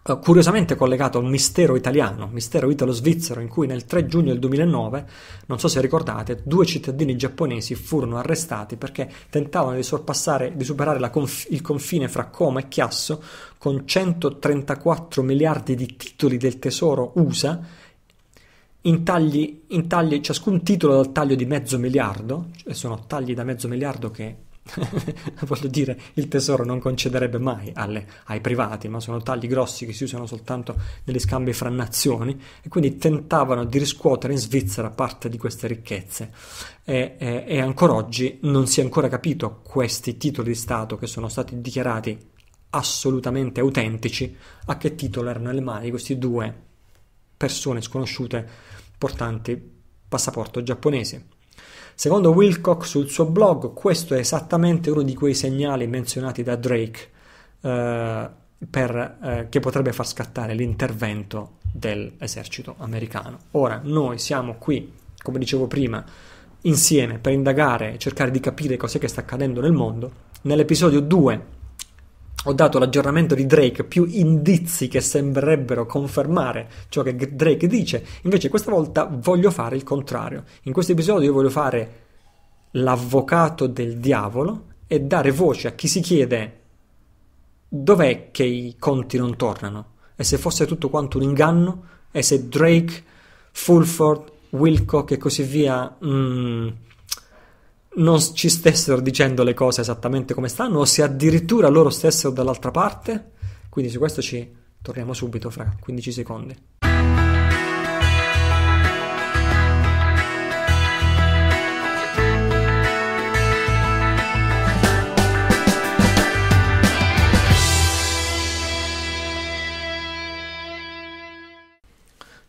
eh, curiosamente collegato a un mistero italiano, mistero italo-svizzero, in cui nel 3 giugno del 2009, non so se ricordate, due cittadini giapponesi furono arrestati perché tentavano di, di superare conf il confine fra Como e Chiasso con 134 miliardi di titoli del tesoro USA, in tagli, in tagli ciascun titolo dal taglio di mezzo miliardo, cioè sono tagli da mezzo miliardo che *laughs* voglio dire, il tesoro non concederebbe mai alle, ai privati, ma sono tagli grossi che si usano soltanto negli scambi fra nazioni e quindi tentavano di riscuotere in Svizzera parte di queste ricchezze. E, e, e ancora oggi non si è ancora capito questi titoli di Stato che sono stati dichiarati assolutamente autentici a che titolo erano le mani di queste due persone sconosciute portanti passaporto giapponese. Secondo Wilcock sul suo blog, questo è esattamente uno di quei segnali menzionati da Drake eh, per, eh, che potrebbe far scattare l'intervento dell'esercito americano. Ora, noi siamo qui, come dicevo prima, insieme per indagare e cercare di capire cos'è che sta accadendo nel mondo. Nell'episodio 2 ho dato l'aggiornamento di Drake, più indizi che sembrerebbero confermare ciò che Drake dice, invece questa volta voglio fare il contrario. In questo episodio io voglio fare l'avvocato del diavolo e dare voce a chi si chiede dov'è che i conti non tornano e se fosse tutto quanto un inganno e se Drake, Fulford, Wilcock e così via... Mm, non ci stessero dicendo le cose esattamente come stanno o se addirittura loro stessero dall'altra parte. Quindi su questo ci torniamo subito fra 15 secondi.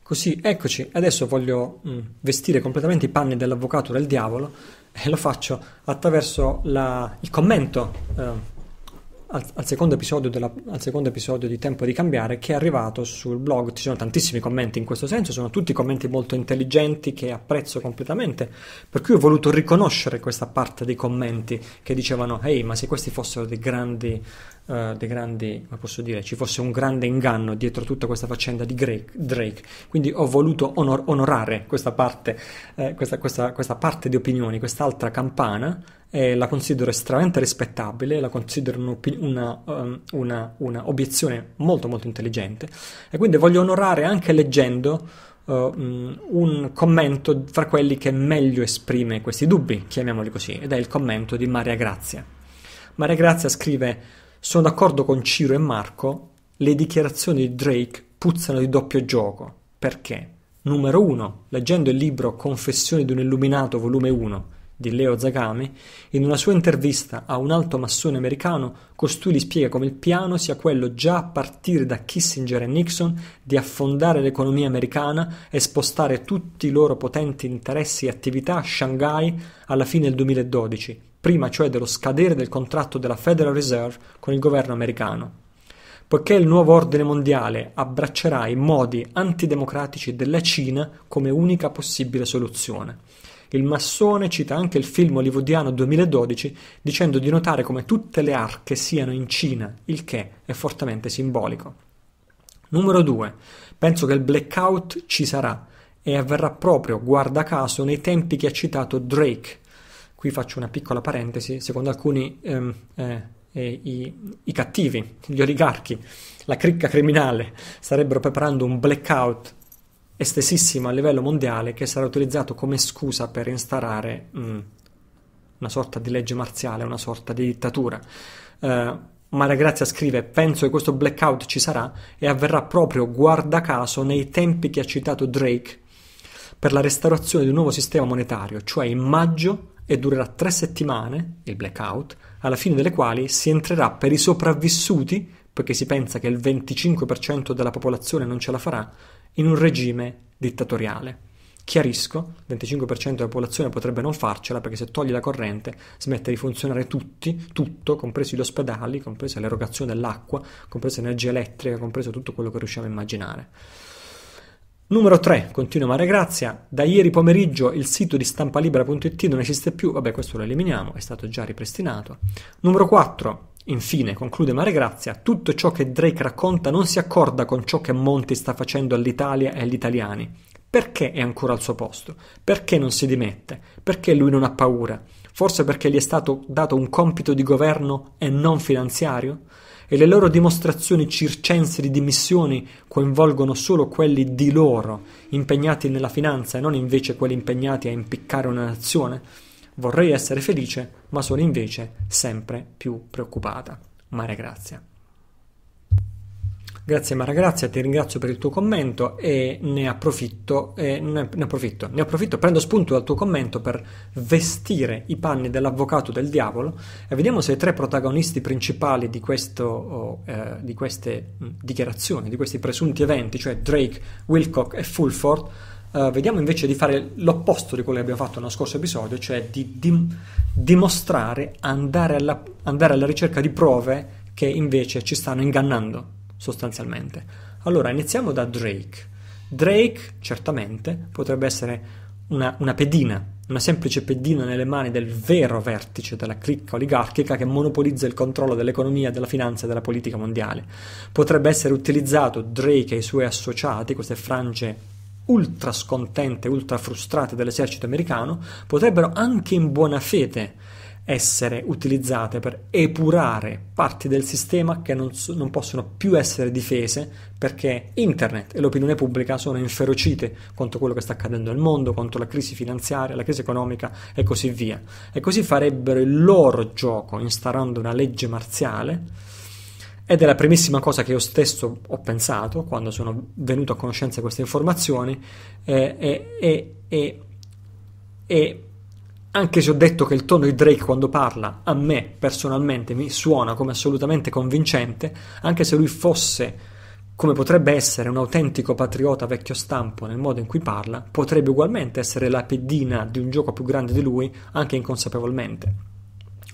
Così, eccoci, adesso voglio mh, mm, vestire completamente i panni dell'avvocato del diavolo e lo faccio attraverso la, il commento eh, al, al, secondo della, al, secondo episodio di Tempo di Cambiare che è arrivato sul blog. Ci sono tantissimi commenti in questo senso, sono tutti commenti molto intelligenti che apprezzo completamente. Per cui ho voluto riconoscere questa parte dei commenti che dicevano: Ehi, ma se questi fossero dei grandi eh, dei grandi, come posso dire, ci fosse un grande inganno dietro tutta questa faccenda di Drake. Drake. Quindi ho voluto onor- onorare questa parte, eh, questa, questa, questa parte di opinioni, quest'altra campana, eh, la considero estremamente rispettabile, la considero una, um, una, una, obiezione molto molto intelligente e quindi voglio onorare anche leggendo uh, un commento fra quelli che meglio esprime questi dubbi, chiamiamoli così, ed è il commento di Maria Grazia. Maria Grazia scrive sono d'accordo con Ciro e Marco, le dichiarazioni di Drake puzzano di doppio gioco. Perché? Numero 1. Leggendo il libro Confessioni di un illuminato, volume 1 di Leo Zagami, in una sua intervista a un alto massone americano, costui gli spiega come il piano sia quello già a partire da Kissinger e Nixon di affondare l'economia americana e spostare tutti i loro potenti interessi e attività a Shanghai alla fine del 2012, prima cioè dello scadere del contratto della Federal Reserve con il governo americano. Poiché il nuovo ordine mondiale abbraccerà i modi antidemocratici della Cina come unica possibile soluzione. Il massone cita anche il film hollywoodiano 2012 dicendo di notare come tutte le arche siano in Cina, il che è fortemente simbolico. Numero 2. Penso che il blackout ci sarà e avverrà proprio, guarda caso, nei tempi che ha citato Drake Qui faccio una piccola parentesi, secondo alcuni ehm, eh, eh, i, i, cattivi, gli oligarchi, la cricca criminale starebbero preparando un blackout estesissimo a livello mondiale che sarà utilizzato come scusa per instaurare mh, mm, una sorta di legge marziale, una sorta di dittatura. Uh, Maria Grazia scrive: Penso che questo blackout ci sarà e avverrà proprio, guarda caso, nei tempi che ha citato Drake per la restaurazione di un nuovo sistema monetario, cioè in maggio e durerà tre settimane, il blackout, alla fine delle quali si entrerà per i sopravvissuti, perché si pensa che il 25% della popolazione non ce la farà, in un regime dittatoriale. Chiarisco, il 25% della popolazione potrebbe non farcela perché se togli la corrente smette di funzionare tutti, tutto, compresi gli ospedali, compresa l'erogazione dell'acqua, compresa l'energia elettrica, compreso tutto quello che riusciamo a immaginare. Numero 3, continua Maria Grazia, da ieri pomeriggio il sito di stampalibera.it non esiste più, vabbè questo lo eliminiamo, è stato già ripristinato. Numero 4, infine, conclude Maria Grazia, tutto ciò che Drake racconta non si accorda con ciò che Monti sta facendo all'Italia e agli italiani. Perché è ancora al suo posto? Perché non si dimette? Perché lui non ha paura? Forse perché gli è stato dato un compito di governo e non finanziario? e le loro dimostrazioni circense di dimissioni coinvolgono solo quelli di loro impegnati nella finanza e non invece quelli impegnati a impiccare una nazione? Vorrei essere felice, ma sono invece sempre più preoccupata. Mare Grazia. Grazie Mara, grazie, ti ringrazio per il tuo commento e ne approfitto, eh, ne, ne approfitto, ne approfitto, prendo spunto dal tuo commento per vestire i panni dell'avvocato del diavolo e vediamo se i tre protagonisti principali di, questo, eh, di queste dichiarazioni, di questi presunti eventi, cioè Drake, Wilcock e Fulford, Uh, vediamo invece di fare l'opposto di quello che abbiamo fatto nello scorso episodio, cioè di dim- dimostrare, andare alla, andare alla ricerca di prove che invece ci stanno ingannando sostanzialmente. Allora, iniziamo da Drake. Drake, certamente, potrebbe essere una, una pedina, una semplice pedina nelle mani del vero vertice della cricca oligarchica che monopolizza il controllo dell'economia, della finanza e della politica mondiale. Potrebbe essere utilizzato Drake e i suoi associati, queste frange ultra scontente, ultra frustrate dell'esercito americano, potrebbero anche in buona fede essere utilizzate per epurare parti del sistema che non, non, possono più essere difese perché internet e l'opinione pubblica sono inferocite contro quello che sta accadendo nel mondo, contro la crisi finanziaria, la crisi economica e così via. E così farebbero il loro gioco instaurando una legge marziale ed è la primissima cosa che io stesso ho pensato quando sono venuto a conoscenza di queste informazioni eh, e, e, e, e anche se ho detto che il tono di Drake quando parla a me personalmente mi suona come assolutamente convincente, anche se lui fosse come potrebbe essere un autentico patriota vecchio stampo nel modo in cui parla, potrebbe ugualmente essere la pedina di un gioco più grande di lui, anche inconsapevolmente.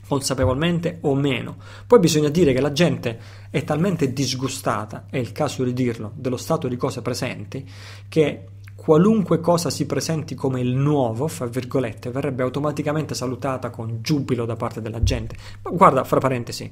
Consapevolmente o meno. Poi bisogna dire che la gente è talmente disgustata, è il caso di dirlo, dello stato di cose presenti, che qualunque cosa si presenti come il nuovo, fra virgolette, verrebbe automaticamente salutata con giubilo da parte della gente. Ma guarda, fra parentesi,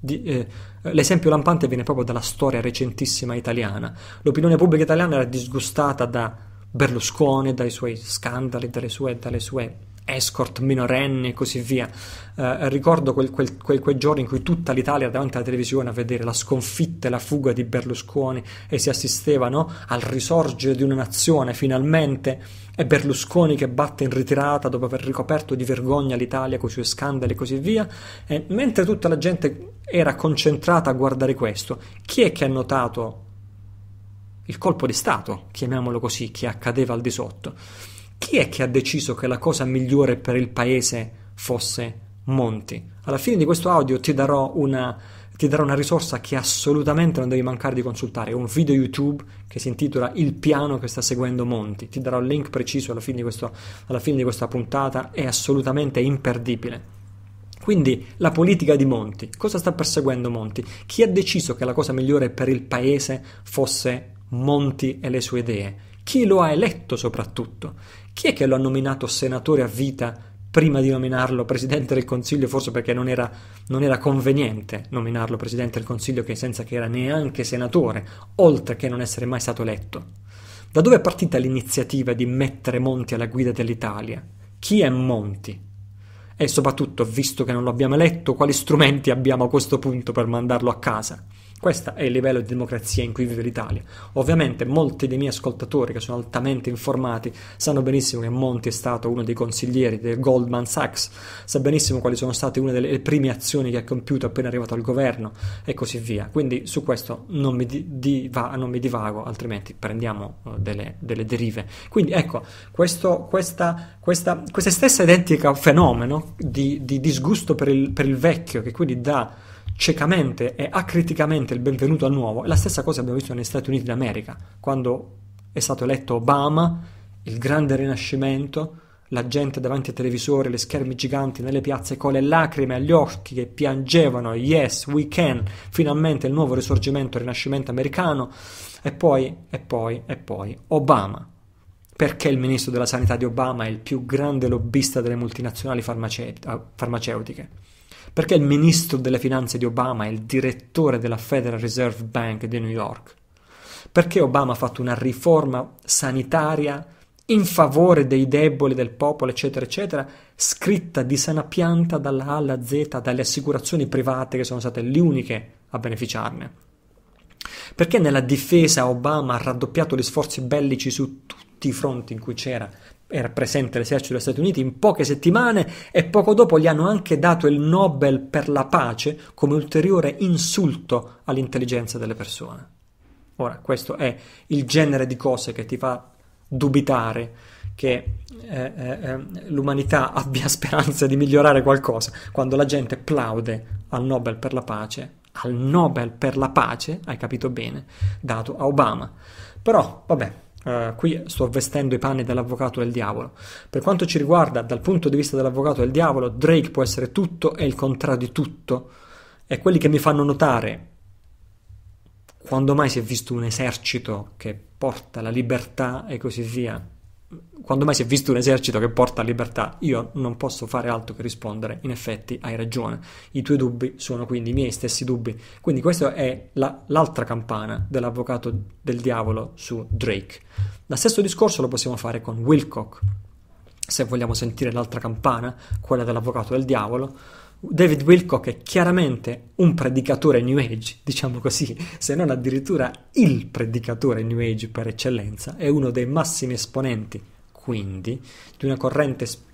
di, eh, l'esempio lampante viene proprio dalla storia recentissima italiana. L'opinione pubblica italiana era disgustata da Berlusconi, dai suoi scandali, dalle sue, dalle sue escort minorenne e così via. Eh, ricordo quel, quel, quel, quel, giorno in cui tutta l'Italia era davanti alla televisione a vedere la sconfitta e la fuga di Berlusconi e si assisteva al risorgere di una nazione finalmente e Berlusconi che batte in ritirata dopo aver ricoperto di vergogna l'Italia con i suoi scandali e così via. E eh, mentre tutta la gente era concentrata a guardare questo, chi è che ha notato il colpo di Stato, chiamiamolo così, che accadeva al di sotto? chi è che ha deciso che la cosa migliore per il paese fosse Monti? Alla fine di questo audio ti darò una, ti darò una risorsa che assolutamente non devi mancare di consultare, è un video YouTube che si intitola Il piano che sta seguendo Monti, ti darò il link preciso alla fine di, questo, alla fine di questa puntata, è assolutamente imperdibile. Quindi la politica di Monti, cosa sta perseguendo Monti? Chi ha deciso che la cosa migliore per il paese fosse Monti e le sue idee? Chi lo ha eletto soprattutto? Chi è che lo ha nominato senatore a vita prima di nominarlo Presidente del Consiglio, forse perché non era, non era, conveniente nominarlo Presidente del Consiglio che senza che era neanche senatore, oltre che non essere mai stato eletto. Da dove è partita l'iniziativa di mettere Monti alla guida dell'Italia? Chi è Monti? E soprattutto, visto che non lo abbiamo eletto, quali strumenti abbiamo a questo punto per mandarlo a casa? Questo è il livello di democrazia in cui vive l'Italia. Ovviamente molti dei miei ascoltatori che sono altamente informati sanno benissimo che Monti è stato uno dei consiglieri del Goldman Sachs, sa benissimo quali sono state una delle prime azioni che ha compiuto appena arrivato al governo e così via. Quindi su questo non mi, diva, non mi divago, altrimenti prendiamo eh, delle, delle derive. Quindi ecco, questo, questa, questa, questa stessa identica fenomeno di, di disgusto per il, per il vecchio che quindi dà ciecamente e acriticamente il benvenuto al nuovo. È la stessa cosa abbiamo visto negli Stati Uniti d'America, quando è stato eletto Obama, il grande rinascimento, la gente davanti ai televisori, le schermi giganti nelle piazze con le lacrime agli occhi che piangevano Yes, we can, finalmente il nuovo risorgimento, il rinascimento americano e poi, e poi, e poi Obama. Perché il ministro della sanità di Obama è il più grande lobbista delle multinazionali farmaceutiche? Perché il ministro delle finanze di Obama è il direttore della Federal Reserve Bank di New York? Perché Obama ha fatto una riforma sanitaria in favore dei deboli, del popolo, eccetera, eccetera, scritta di sana pianta dalla A alla Z, dalle assicurazioni private che sono state le uniche a beneficiarne? Perché nella difesa Obama ha raddoppiato gli sforzi bellici su tutti i fronti in cui c'era era presente l'esercito degli Stati Uniti in poche settimane e poco dopo gli hanno anche dato il Nobel per la pace come ulteriore insulto all'intelligenza delle persone. Ora, questo è il genere di cose che ti fa dubitare che eh, eh, eh l'umanità *laughs* abbia speranza di migliorare qualcosa, quando la gente plaude al Nobel per la pace, al Nobel per la pace, hai capito bene, dato a Obama. Però, vabbè, Uh, qui sto vestendo i panni dell'avvocato del diavolo. Per quanto ci riguarda, dal punto di vista dell'avvocato del diavolo, Drake può essere tutto e il contrario di tutto. E quelli che mi fanno notare quando mai si è visto un esercito che porta la libertà e così via quando mai si è visto un esercito che porta a libertà, io non posso fare altro che rispondere, in effetti hai ragione, i tuoi dubbi sono quindi i miei stessi dubbi. Quindi questa è la, l'altra campana dell'avvocato del diavolo su Drake. Lo stesso discorso lo possiamo fare con Wilcock, se vogliamo sentire l'altra campana, quella dell'avvocato del diavolo David Wilcock è chiaramente un predicatore New Age, diciamo così, se non addirittura il predicatore New Age per eccellenza, è uno dei massimi esponenti, quindi, di una corrente spirituale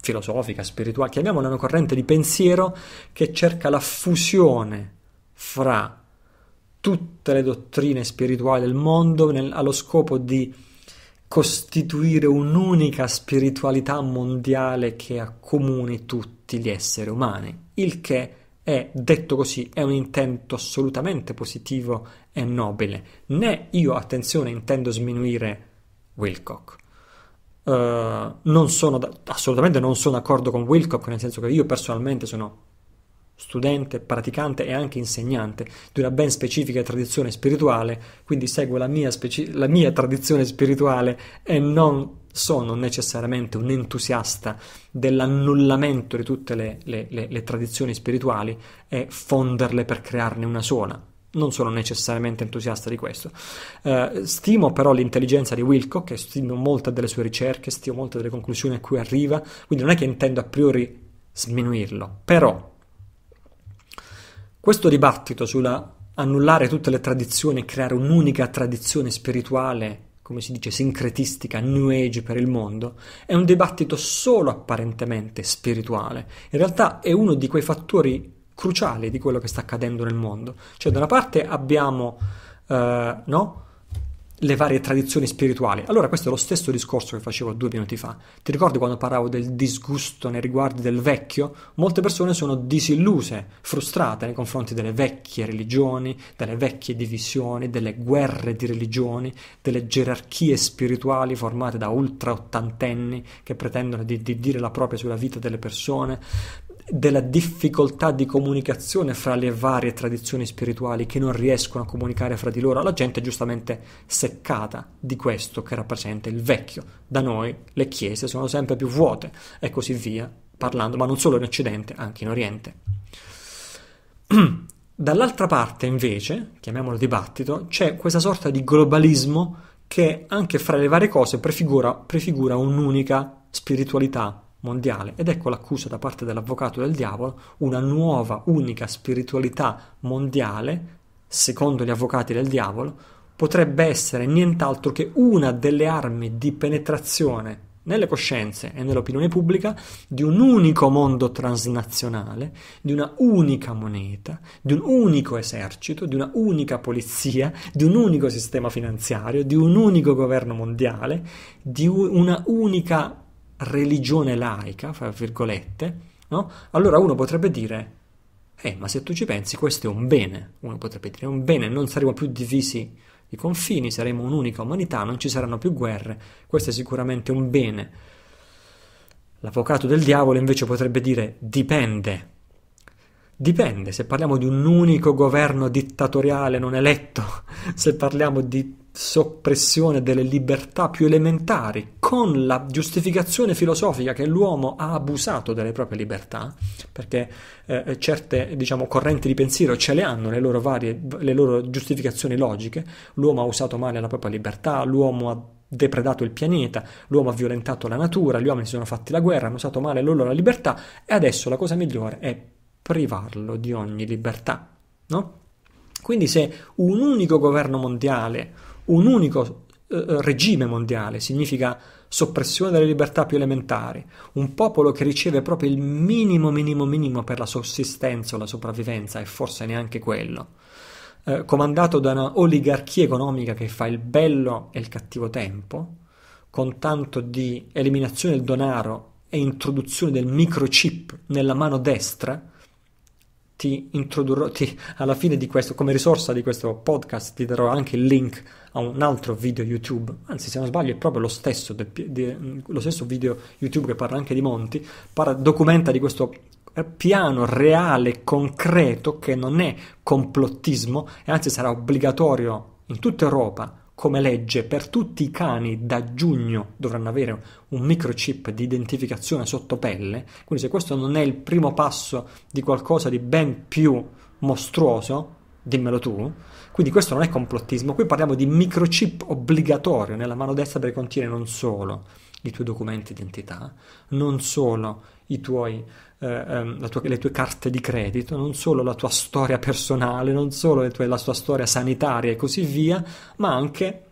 filosofica, spirituale, chiamiamola una corrente di pensiero che cerca la fusione fra tutte le dottrine spirituali del mondo nel, allo scopo di costituire un'unica spiritualità mondiale che accomuni tutti gli esseri umani, il che è, detto così, è un intento assolutamente positivo e nobile. Né io, attenzione, intendo sminuire Wilcock. Uh, non sono da- assolutamente non sono d'accordo con Wilcock, nel senso che io personalmente sono studente, praticante e anche insegnante di una ben specifica tradizione spirituale, quindi seguo la mia, speci- la mia tradizione spirituale e non sono necessariamente un entusiasta dell'annullamento di tutte le, le, le, le tradizioni spirituali e fonderle per crearne una sola non sono necessariamente entusiasta di questo. Uh, stimo però l'intelligenza di Wilcock, stimo molte delle sue ricerche, stimo molte delle conclusioni a cui arriva, quindi non è che intendo a priori sminuirlo, però questo dibattito sulla annullare tutte le tradizioni e creare un'unica tradizione spirituale, come si dice, sincretistica, new age per il mondo, è un dibattito solo apparentemente spirituale. In realtà è uno di quei fattori cruciali di quello che sta accadendo nel mondo. Cioè, da una parte abbiamo, eh, no? le varie tradizioni spirituali. Allora questo è lo stesso discorso che facevo due minuti fa. Ti ricordi quando parlavo del disgusto nei riguardi del vecchio? Molte persone sono disilluse, frustrate nei confronti delle vecchie religioni, delle vecchie divisioni, delle guerre di religioni, delle gerarchie spirituali formate da ultra ottantenni che pretendono di, di dire la propria sulla vita delle persone, della difficoltà di comunicazione fra le varie tradizioni spirituali che non riescono a comunicare fra di loro. La gente è giustamente seccata di questo che rappresenta il vecchio. Da noi le chiese sono sempre più vuote e così via, parlando, ma non solo in Occidente, anche in Oriente. *clears throat* Dall'altra parte, invece, chiamiamolo dibattito, c'è questa sorta di globalismo che anche fra le varie cose prefigura, prefigura un'unica spiritualità mondiale ed ecco l'accusa da parte dell'avvocato del diavolo, una nuova, unica spiritualità mondiale, secondo gli avvocati del diavolo, potrebbe essere nient'altro che una delle armi di penetrazione nelle coscienze e nell'opinione pubblica di un unico mondo transnazionale, di una unica moneta, di un unico esercito, di una unica polizia, di un unico sistema finanziario, di un unico governo mondiale, di una unica religione laica, fra virgolette, no? allora uno potrebbe dire, eh, ma se tu ci pensi questo è un bene, uno potrebbe dire, è un bene, non saremo più divisi i confini, saremo un'unica umanità, non ci saranno più guerre, questo è sicuramente un bene. L'avvocato del diavolo invece potrebbe dire, dipende. Dipende, se parliamo di un unico governo dittatoriale non eletto, *laughs* se parliamo di soppressione delle libertà più elementari, con la giustificazione filosofica che l'uomo ha abusato delle proprie libertà, perché eh, eh, certe diciamo, correnti di pensiero ce le hanno le loro, varie, le loro giustificazioni logiche, l'uomo ha usato male la propria libertà, l'uomo ha depredato il pianeta, l'uomo ha violentato la natura, gli uomini si sono fatti la guerra, hanno usato male loro la libertà e adesso la cosa migliore è privarlo di ogni libertà, no? Quindi se un unico governo mondiale un unico eh, eh, regime mondiale, significa soppressione delle libertà più elementari, un popolo che riceve proprio il minimo, minimo, minimo per la sussistenza o la sopravvivenza, e forse neanche quello, eh, comandato da una oligarchia economica che fa il bello e il cattivo tempo, con tanto di eliminazione del denaro e introduzione del microchip nella mano destra, ti introdurrò, ti, alla fine di questo, come risorsa di questo podcast, ti darò anche il link a un altro video YouTube, anzi se non sbaglio è proprio lo stesso, del, di, mm, lo stesso video YouTube che parla anche di Monti, parla, documenta di questo eh, piano reale, concreto, che non è complottismo e anzi sarà obbligatorio in tutta Europa come legge per tutti i cani da giugno dovranno avere un microchip di identificazione sotto pelle, quindi se questo non è il primo passo di qualcosa di ben più mostruoso, dimmelo tu, quindi questo non è complottismo, qui parliamo di microchip obbligatorio nella mano destra perché contiene non solo i tuoi documenti d'identità, non solo i tuoi eh, ehm, tua, le tue carte di credito, non solo la tua storia personale, non solo tue, la tua storia sanitaria e così via, ma anche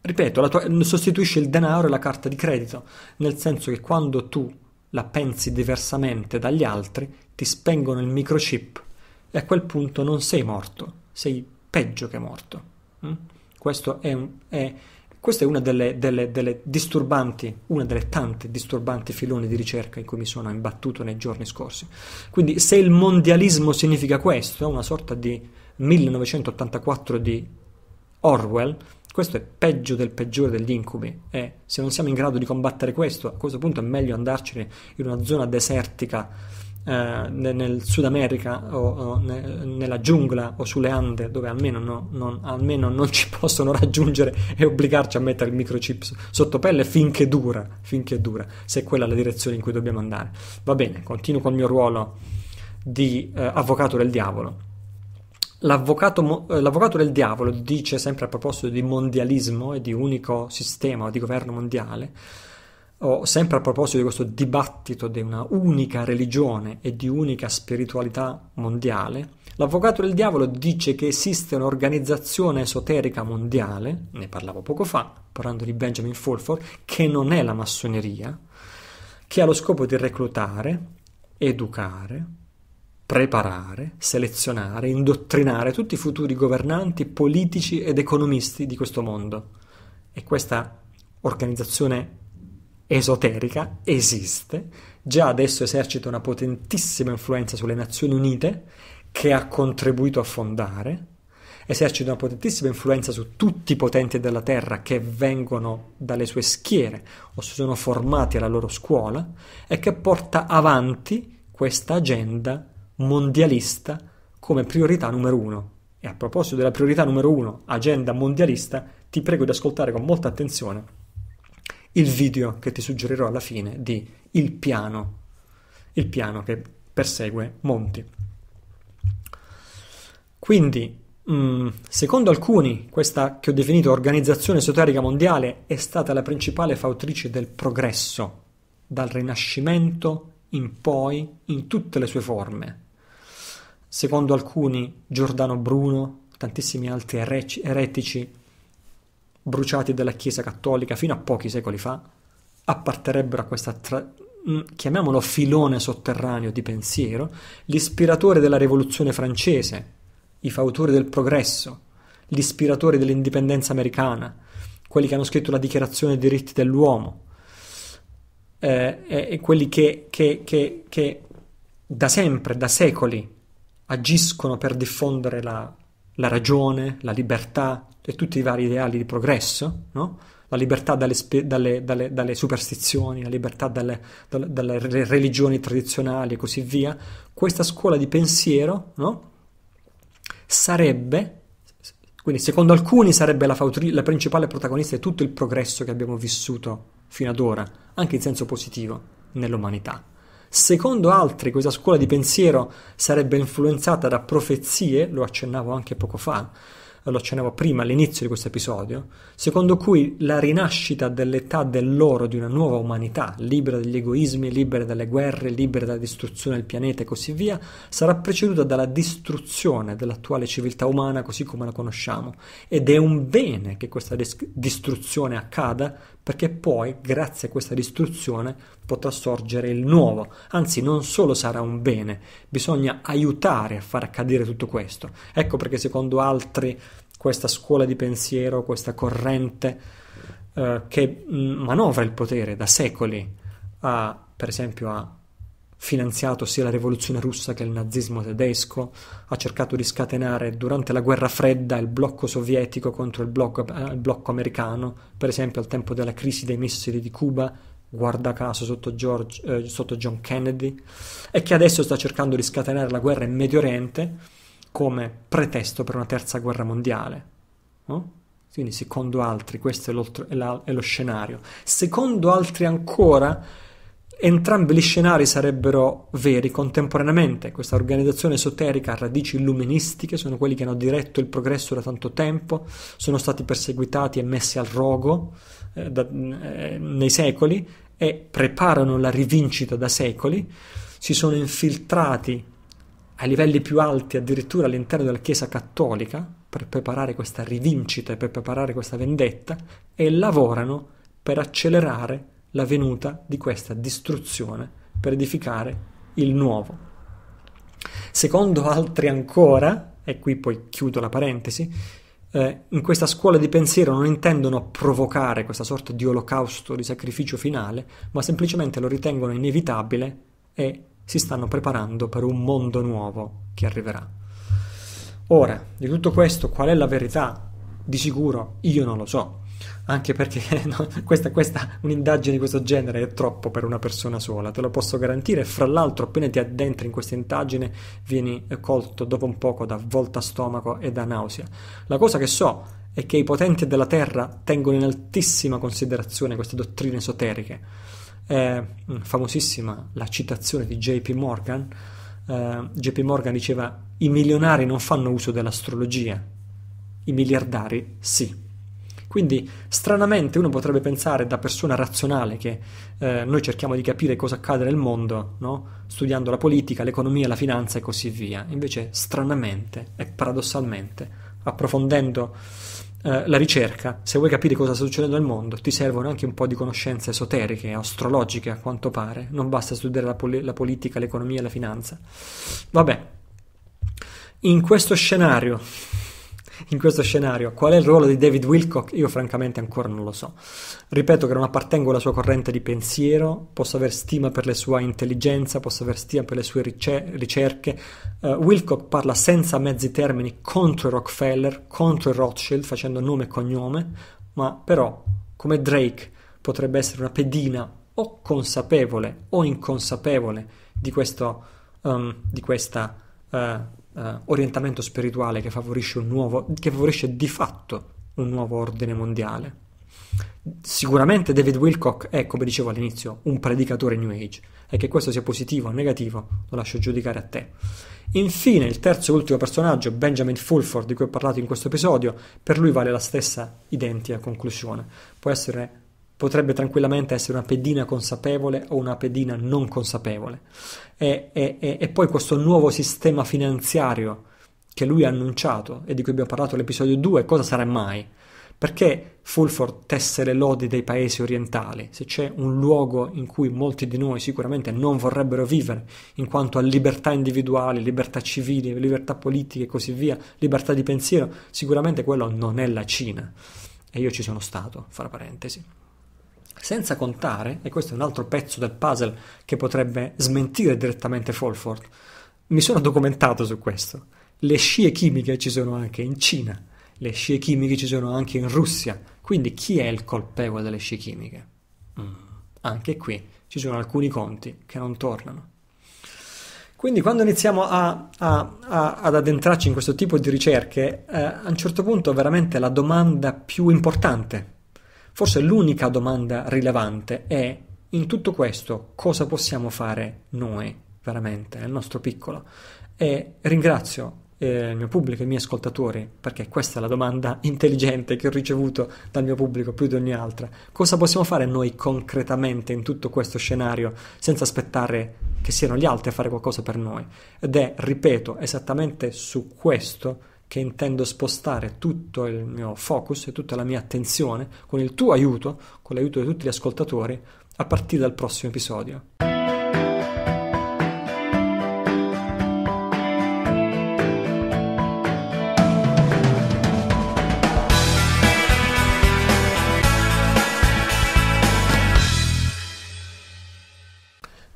ripeto, tua, sostituisce il denaro e la carta di credito, nel senso che quando tu la pensi diversamente dagli altri, ti spengono il microchip e a quel punto non sei morto, sei peggio che morto. Mm? Questo è, è questa è una delle, delle, delle disturbanti, una delle tante disturbanti filoni di ricerca in cui mi sono imbattuto nei giorni scorsi. Quindi se il mondialismo significa questo, una sorta di 1984 di Orwell, questo è peggio del peggiore degli incubi e se non siamo in grado di combattere questo, a questo punto è meglio andarcene in una zona desertica eh, nel Sud America o, o ne, nella giungla o sulle Ande dove almeno, no, non, almeno, non, ci *laughs* possono raggiungere e obbligarci a mettere il microchip sotto pelle finché dura, finché dura, se quella è la direzione in cui dobbiamo andare. Va bene, continuo col mio ruolo di eh, avvocato del diavolo. L'avvocato, eh, l'avvocato, del diavolo dice sempre a proposito di mondialismo e di unico sistema di governo mondiale o sempre a proposito di questo dibattito di una unica religione e di unica spiritualità mondiale, l'avvocato del diavolo dice che esiste un'organizzazione esoterica mondiale, ne parlavo poco fa, parlando di Benjamin Fulford, che non è la massoneria, che ha lo scopo di reclutare, educare, preparare, selezionare, indottrinare tutti i futuri governanti, politici ed economisti di questo mondo. E questa organizzazione esoterica esiste, già adesso esercita una potentissima influenza sulle Nazioni Unite che ha contribuito a fondare, esercita una potentissima influenza su tutti i potenti della terra che vengono dalle sue schiere o si sono formati alla loro scuola e che porta avanti questa agenda mondialista come priorità numero uno. E a proposito della priorità numero uno, agenda mondialista, ti prego di ascoltare con molta attenzione il video che ti suggerirò alla fine di Il piano, il piano che persegue Monti. Quindi, mm, secondo alcuni, questa che ho definito organizzazione esoterica mondiale è stata la principale fautrice del progresso dal Rinascimento in poi in tutte le sue forme. Secondo alcuni, Giordano Bruno, tantissimi altri eretici, bruciati dalla Chiesa cattolica fino a pochi secoli fa, apparterebbero a questa tra- mm, chiamiamolo filone sotterraneo di pensiero, l'ispiratore della rivoluzione francese, i fautori del progresso, l'ispiratore dell'indipendenza americana, quelli che hanno scritto la dichiarazione dei diritti dell'uomo, eh, e, e, quelli che, che, che, che, da sempre, da secoli, agiscono per diffondere la, la ragione, la libertà, e cioè, tutti i vari ideali di progresso, no? la libertà dalle, dalle, dalle, dalle, superstizioni, la libertà dalle, religioni tradizionali e così via, questa scuola di pensiero no? sarebbe, quindi secondo alcuni sarebbe la, la principale protagonista di tutto il progresso che abbiamo vissuto fino ad ora, anche in senso positivo, nell'umanità. Secondo altri questa scuola di pensiero sarebbe influenzata da profezie, lo accennavo anche poco fa, lo accennavo prima all'inizio di questo episodio, secondo cui la rinascita dell'età dell'oro di una nuova umanità, libera dagli egoismi, libera dalle guerre, libera dalla distruzione del pianeta e così via, sarà preceduta dalla distruzione dell'attuale civiltà umana così come la conosciamo. Ed è un bene che questa dis- distruzione accada perché poi, grazie a questa distruzione, potrà sorgere il nuovo. Anzi, non solo sarà un bene, bisogna aiutare a far accadere tutto questo. Ecco perché secondo altri questa scuola di pensiero, questa corrente eh, che mm, manovra il potere da secoli, a, per esempio a finanziato sia la rivoluzione russa che il nazismo tedesco, ha cercato di scatenare durante la guerra fredda il blocco sovietico contro il blocco, eh, il blocco americano, per esempio al tempo della crisi dei missili di Cuba, guarda caso sotto, George, eh, sotto John Kennedy, e che adesso sta cercando di scatenare la guerra in Medio Oriente come pretesto per una terza guerra mondiale. No? Quindi secondo altri questo è, è, la, è lo scenario. Secondo altri ancora Entrambi gli scenari sarebbero veri contemporaneamente. Questa organizzazione esoterica a radici illuministiche sono quelli che hanno diretto il progresso da tanto tempo, sono stati perseguitati e messi al rogo eh, da, eh, nei secoli e preparano la rivincita da secoli. Si sono infiltrati ai livelli più alti, addirittura all'interno della Chiesa cattolica, per preparare questa rivincita e per preparare questa vendetta e lavorano per accelerare la venuta di questa distruzione per edificare il nuovo. Secondo altri ancora, e qui poi chiudo la parentesi, eh, in questa scuola di pensiero non intendono provocare questa sorta di olocausto, di sacrificio finale, ma semplicemente lo ritengono inevitabile e si stanno preparando per un mondo nuovo che arriverà. Ora, di tutto questo qual è la verità? Di sicuro io non lo so, anche perché *laughs* no, questa, questa, un'indagine di questo genere è troppo per una persona sola, te lo posso garantire. Fra l'altro, appena ti addentri in questa indagine, vieni eh, colto dopo un poco da volta stomaco e da nausea. La cosa che so è che i potenti della terra tengono in altissima considerazione queste dottrine esoteriche. È mm, famosissima la citazione di JP Morgan. Eh, JP Morgan diceva: I milionari non fanno uso dell'astrologia, i miliardari sì. Quindi stranamente uno potrebbe pensare da persona razionale che eh, noi cerchiamo di capire cosa accade nel mondo, no? studiando la politica, l'economia, la finanza e così via. Invece stranamente e paradossalmente, approfondendo eh, la ricerca, se vuoi capire cosa sta succedendo nel mondo, ti servono anche un po' di conoscenze esoteriche, astrologiche a quanto pare. Non basta studiare la, pol- la politica, l'economia e la finanza. Vabbè, in questo scenario in questo scenario. Qual è il ruolo di David Wilcock? Io francamente ancora non lo so. Ripeto che non appartengo alla sua corrente di pensiero, posso aver stima per la sua intelligenza, posso aver stima per le sue ricer- ricerche. Uh, Wilcock parla senza mezzi termini contro i Rockefeller, contro i Rothschild, facendo nome e cognome, ma però, come Drake, potrebbe essere una pedina o consapevole o inconsapevole di, questo, um, di questa... Uh, eh, orientamento spirituale che favorisce, nuovo, che favorisce di fatto un nuovo ordine mondiale. Sicuramente David Wilcock è, come dicevo all'inizio, un predicatore New Age e che questo sia positivo o negativo lo lascio giudicare a te. Infine, il terzo e ultimo personaggio, Benjamin Fulford, di cui ho parlato in questo episodio, per lui vale la stessa identica conclusione. Può essere potrebbe tranquillamente essere una pedina consapevole o una pedina non consapevole. E, e, e poi questo nuovo sistema finanziario che lui ha annunciato e di cui abbiamo parlato nell'episodio 2, cosa sarà mai? Perché Fulford tesse le lodi dei paesi orientali? Se c'è un luogo in cui molti di noi sicuramente non vorrebbero vivere, in quanto a libertà individuali, libertà civili, libertà politiche e così via, libertà di pensiero, sicuramente quello non è la Cina. E io ci sono stato, fra parentesi. Senza contare, e questo è un altro pezzo del puzzle che potrebbe smentire direttamente Folford, mi sono documentato su questo. Le scie chimiche ci sono anche in Cina, le scie chimiche ci sono anche in Russia, quindi chi è il colpevole delle scie chimiche? Mm. Anche qui ci sono alcuni conti che non tornano. Quindi quando iniziamo a, a, a, ad addentrarci in questo tipo di ricerche, eh, a un certo punto veramente la domanda più importante Forse l'unica domanda rilevante è in tutto questo cosa possiamo fare noi veramente nel nostro piccolo. E ringrazio eh, il mio pubblico e i miei ascoltatori perché questa è la domanda *laughs* intelligente che ho ricevuto dal mio pubblico più di ogni altra. Cosa possiamo fare noi concretamente in tutto questo scenario senza aspettare che siano gli altri a fare qualcosa per noi? Ed è, ripeto, esattamente su questo che che intendo spostare tutto il mio focus e tutta la mia attenzione con il tuo aiuto, con l'aiuto di tutti gli ascoltatori, a partire dal prossimo episodio.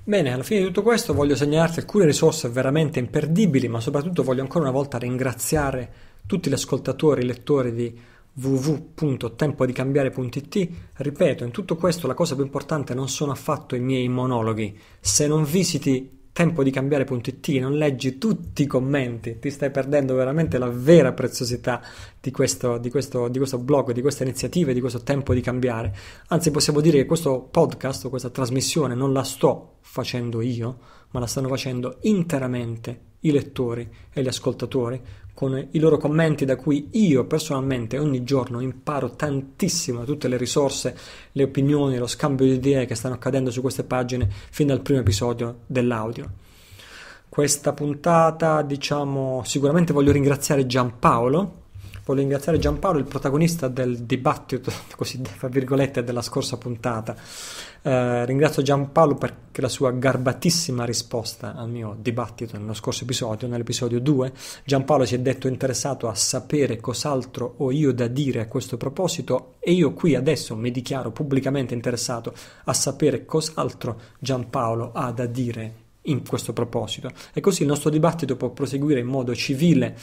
Bene, alla fine di tutto questo voglio segnalarti alcune risorse veramente imperdibili, ma soprattutto voglio ancora una volta ringraziare tutti gli ascoltatori, i lettori di www.tempodicambiare.it. Ripeto, in tutto questo la cosa più importante non sono affatto i miei monologhi. Se non visiti tempo di cambiare.it, non leggi tutti i commenti, ti stai perdendo veramente la vera preziosità di questo, di questo, di questo blog, di questa iniziativa, di questo tempo di cambiare. Anzi, possiamo dire che questo podcast questa trasmissione non la sto facendo io, ma la stanno facendo interamente i lettori e gli ascoltatori con i loro commenti da cui io personalmente ogni giorno imparo tantissimo tutte le risorse, le opinioni, lo scambio di idee che stanno accadendo su queste pagine fin dal primo episodio dell'audio. Questa puntata, diciamo, sicuramente voglio ringraziare Giampaolo voglio ringraziare Giampaolo, il protagonista del dibattito, *laughs* così fra virgolette, della scorsa puntata. Eh, ringrazio Giampaolo per la sua garbatissima risposta al mio dibattito nello scorso episodio, nell'episodio 2. Giampaolo si è detto interessato a sapere cos'altro ho io da dire a questo proposito e io qui adesso mi dichiaro pubblicamente interessato a sapere cos'altro Giampaolo ha da dire in questo proposito. E così il nostro dibattito può proseguire in modo civile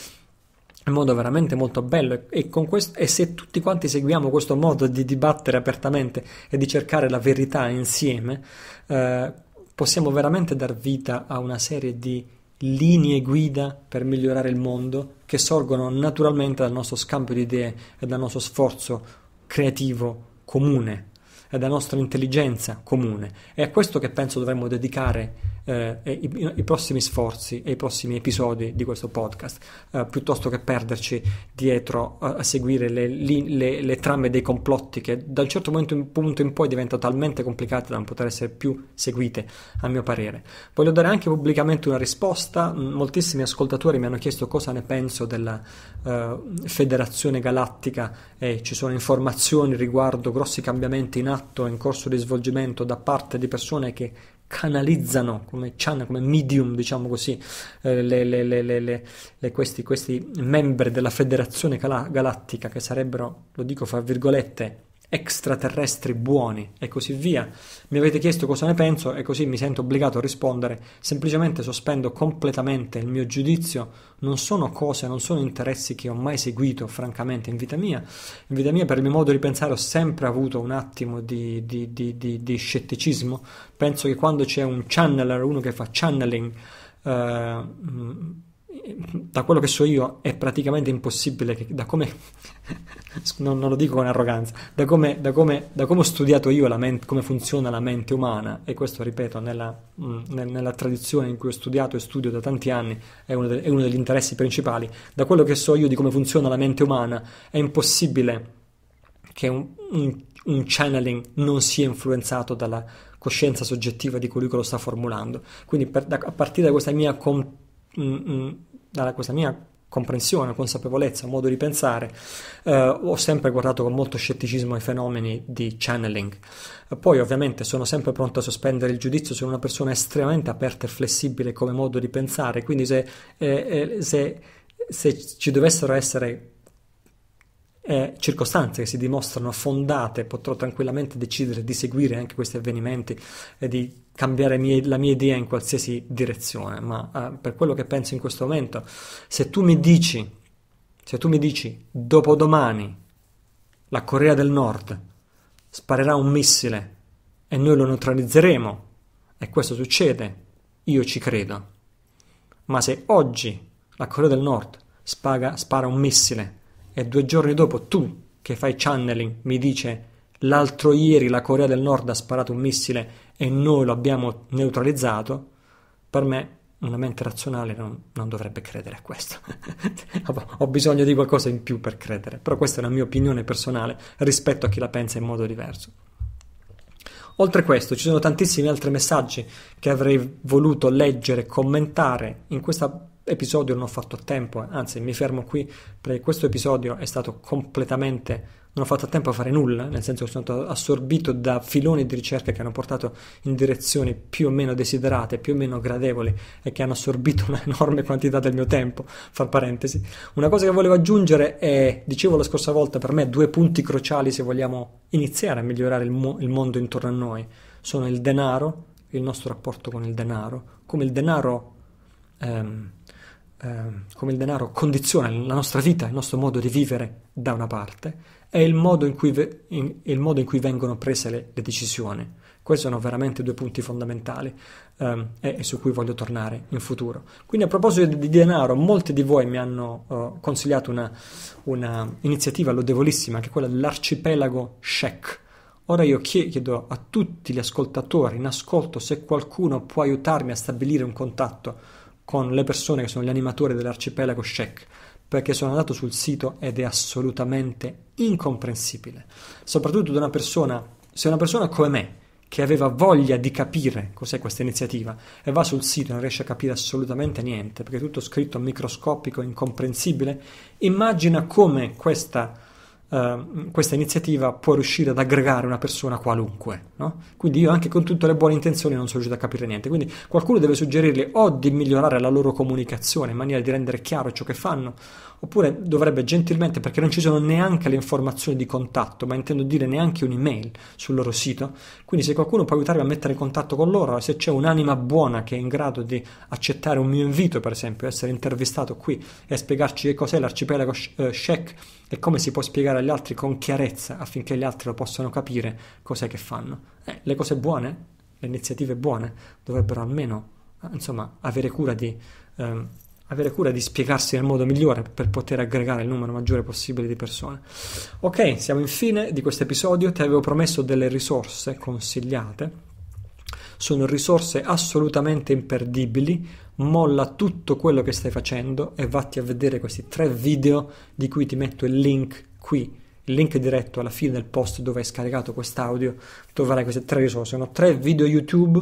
in modo veramente molto bello e, questo, e, se tutti quanti seguiamo questo modo di dibattere apertamente e di cercare la verità insieme, eh, possiamo veramente dar vita a una serie di linee guida per migliorare il mondo che sorgono naturalmente dal nostro scambio di idee e dal nostro sforzo creativo comune e dalla nostra intelligenza comune. È a questo che penso dovremmo dedicare eh, i, i, prossimi sforzi e i prossimi episodi di questo podcast, eh, piuttosto che perderci dietro a, a seguire le, le, le, trame dei complotti che da un certo momento in, punto in poi diventano talmente complicate da non poter essere più seguite, a mio parere. Voglio dare anche pubblicamente una risposta, moltissimi ascoltatori mi hanno chiesto cosa ne penso della eh, Federazione Galattica e ci sono informazioni riguardo grossi cambiamenti in atto e in corso di svolgimento da parte di persone che canalizzano come channel, come medium, diciamo così, eh, le, le, le, questi, questi membri della federazione galattica che sarebbero, lo dico fra virgolette, extraterrestri buoni e così via. Mi avete chiesto cosa ne penso e così mi sento obbligato a rispondere, semplicemente sospendo completamente il mio giudizio, non sono cose, non sono interessi che ho mai seguito francamente in vita mia, in vita mia per il mio modo di pensare ho sempre avuto un attimo di, di, di, di scetticismo, penso che quando c'è un channeler, uno che fa channeling, eh, mm, da quello che so io è praticamente impossibile che, da come *laughs* non, non, lo dico con arroganza da come, da come, da come ho studiato io mente, come funziona la mente umana e questo ripeto nella, mm, nella, tradizione in cui ho studiato e studio da tanti anni è uno, de, è uno degli interessi principali da quello che so io di come funziona la mente umana è impossibile che un, un, un channeling non sia influenzato dalla coscienza soggettiva di colui che lo sta formulando quindi per, da, a partire da questa mia competenza Mm, mm, dalla questa mia comprensione, consapevolezza, modo di pensare, eh, ho sempre guardato con molto scetticismo i fenomeni di channeling. Poi ovviamente sono sempre pronto a sospendere il giudizio su una persona estremamente aperta e flessibile come modo di pensare, quindi se, eh, eh se, se ci dovessero essere eh, circostanze che si dimostrano fondate, potrò tranquillamente decidere di seguire anche questi avvenimenti e di cambiare mie, la mia idea in qualsiasi direzione, ma eh, per quello che penso in questo momento, se tu mi dici, se tu mi dici dopodomani la Corea del Nord sparerà un missile e noi lo neutralizzeremo, e questo succede, io ci credo. Ma se oggi la Corea del Nord spaga, spara un missile e due giorni dopo tu, che fai channeling, mi dice l'altro ieri la Corea del Nord ha sparato un missile e noi lo abbiamo neutralizzato, per me una mente razionale non, non dovrebbe credere a questo. *laughs* Ho bisogno di qualcosa in più per credere, però questa è una mia opinione personale rispetto a chi la pensa in modo diverso. Oltre a questo, ci sono tantissimi altri messaggi che avrei voluto leggere e commentare in questa episodio non ho fatto a tempo, eh. anzi mi fermo qui perché questo episodio è stato completamente non ho fatto a tempo a fare nulla, nel senso che sono stato assorbito da filoni di ricerca che hanno portato in direzioni più o meno desiderate, più o meno gradevoli e che hanno assorbito *laughs* un'enorme quantità del mio tempo, fra parentesi. Una cosa che volevo aggiungere è, dicevo la scorsa volta, per me due punti cruciali se vogliamo iniziare a migliorare il, mo- il mondo intorno a noi sono il denaro, il nostro rapporto con il denaro, come il denaro... Ehm, Ehm, come il denaro condiziona la nostra vita, il nostro modo di vivere da una parte, e il modo in cui, ve- in, il modo in cui vengono prese le, le, decisioni. Questi sono veramente due punti fondamentali ehm, e, e, su cui voglio tornare in futuro. Quindi a proposito di, di denaro, molti di voi mi hanno eh, consigliato una, una, iniziativa lodevolissima che è quella dell'arcipelago Sheck. Ora io chiedo a tutti gli ascoltatori in ascolto se qualcuno può aiutarmi a stabilire un contatto con le persone che sono gli animatori dell'arcipelago Sheck perché sono andato sul sito ed è assolutamente incomprensibile soprattutto da una persona se una persona come me che aveva voglia di capire cos'è questa iniziativa e va sul sito e non riesce a capire assolutamente niente perché è tutto scritto microscopico, incomprensibile immagina come questa Ehm, questa iniziativa può riuscire ad aggregare una persona qualunque. No? Quindi io anche con tutte le buone intenzioni non sono riuscito a capire niente. Quindi qualcuno deve suggerirle o di migliorare la loro comunicazione in maniera di rendere chiaro ciò che fanno, oppure dovrebbe gentilmente, perché non ci sono neanche le informazioni di contatto, ma intendo dire neanche un'email sul loro sito, quindi se qualcuno può aiutarmi a mettere in contatto con loro, se c'è un'anima buona che è in grado di accettare un mio invito, per esempio, essere intervistato qui e spiegarci che cos'è l'arcipelago eh, Shek e come si può spiegare agli altri con chiarezza affinché gli altri lo possano capire cos'è che fanno. Eh, le cose buone, le iniziative buone dovrebbero almeno insomma, avere cura di... Ehm, avere cura di spiegarsi nel modo migliore per poter aggregare il numero maggiore possibile di persone. Ok, siamo in fine di questo episodio, ti avevo promesso delle risorse consigliate. Sono risorse assolutamente imperdibili, molla tutto quello che stai facendo e vatti a vedere questi tre video di cui ti metto il link qui il link diretto alla fine del post dove hai scaricato quest'audio troverai queste tre risorse sono tre video youtube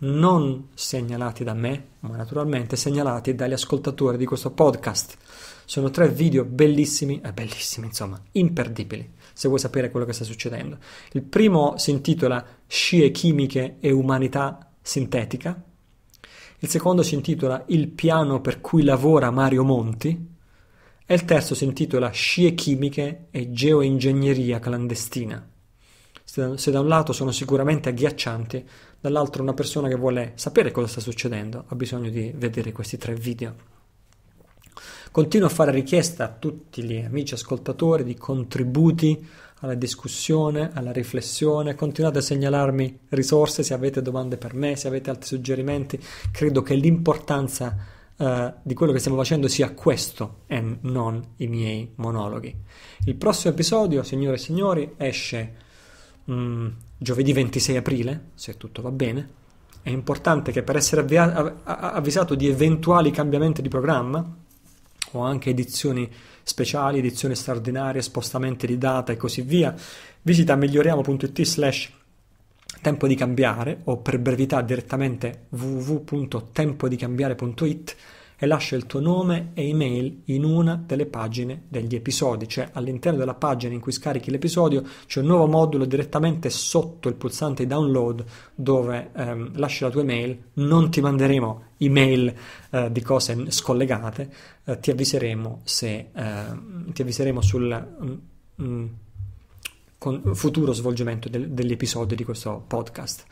non segnalati da me, ma naturalmente segnalati dagli ascoltatori di questo podcast. Sono tre video bellissimi, eh, bellissimi insomma, imperdibili, se vuoi sapere quello che sta succedendo. Il primo si intitola Scie chimiche e umanità sintetica, il secondo si intitola Il piano per cui lavora Mario Monti e il terzo si intitola Scie chimiche e geoingegneria clandestina. Se da un lato sono sicuramente agghiaccianti, dall'altro una persona che vuole sapere cosa sta succedendo ha bisogno di vedere questi tre video. Continuo a fare richiesta a tutti gli amici ascoltatori di contributi alla discussione, alla riflessione. Continuate a segnalarmi risorse se avete domande per me, se avete altri suggerimenti. Credo che l'importanza eh, di quello che stiamo facendo sia questo e non i miei monologhi. Il prossimo episodio, signore e signori, esce mh, mm, giovedì 26 aprile, se tutto va bene. È importante che per essere avvia- avvisato di eventuali cambiamenti di programma o anche edizioni speciali, edizioni straordinarie, spostamenti di data e così via, visita miglioriamo.it slash tempo di cambiare o per brevità direttamente www.tempodicambiare.it e lascia il tuo nome e email in una delle pagine degli episodi, cioè all'interno della pagina in cui scarichi l'episodio c'è un nuovo modulo direttamente sotto il pulsante download dove ehm, lasci la tua email, non ti manderemo email eh, di cose scollegate, eh, ti avviseremo se eh, ti avviseremo sul mh, mm, mh, mm, futuro svolgimento del, episodi di questo podcast.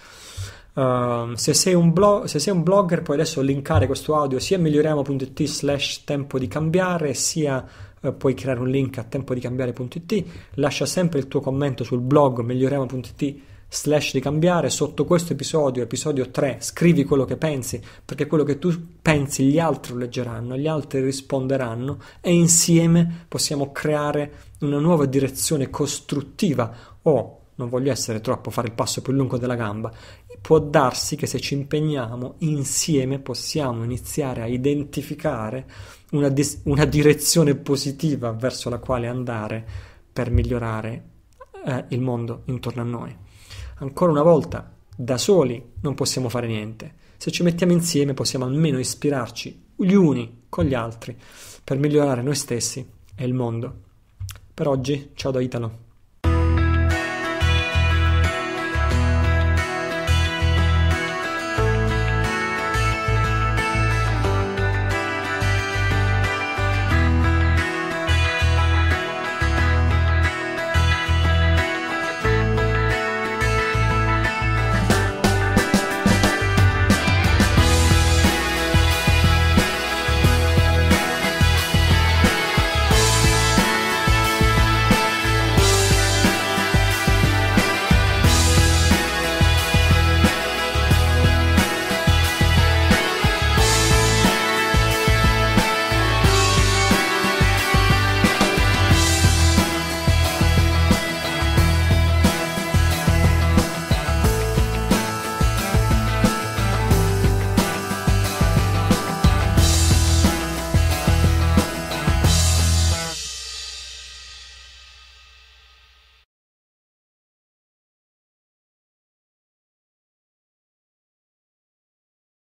Ehm, se, sei blog, se, sei un blogger puoi adesso linkare questo audio sia a miglioriamo.it slash tempo di cambiare sia eh, puoi creare un link a tempo di cambiare.it lascia sempre il tuo commento sul blog miglioriamo.it slash di cambiare sotto questo episodio, episodio 3, scrivi quello che pensi, perché quello che tu pensi gli altri leggeranno, gli altri risponderanno e insieme possiamo creare una nuova direzione costruttiva o oh, non voglio essere troppo fare il passo più lungo della gamba può darsi che se ci impegniamo insieme possiamo iniziare a identificare una, dis- una direzione positiva verso la quale andare per migliorare eh, il mondo intorno a noi. Ancora una volta, da soli non possiamo fare niente. Se ci mettiamo insieme possiamo almeno ispirarci gli uni con gli altri per migliorare noi stessi e il mondo. Per oggi, ciao da Italo.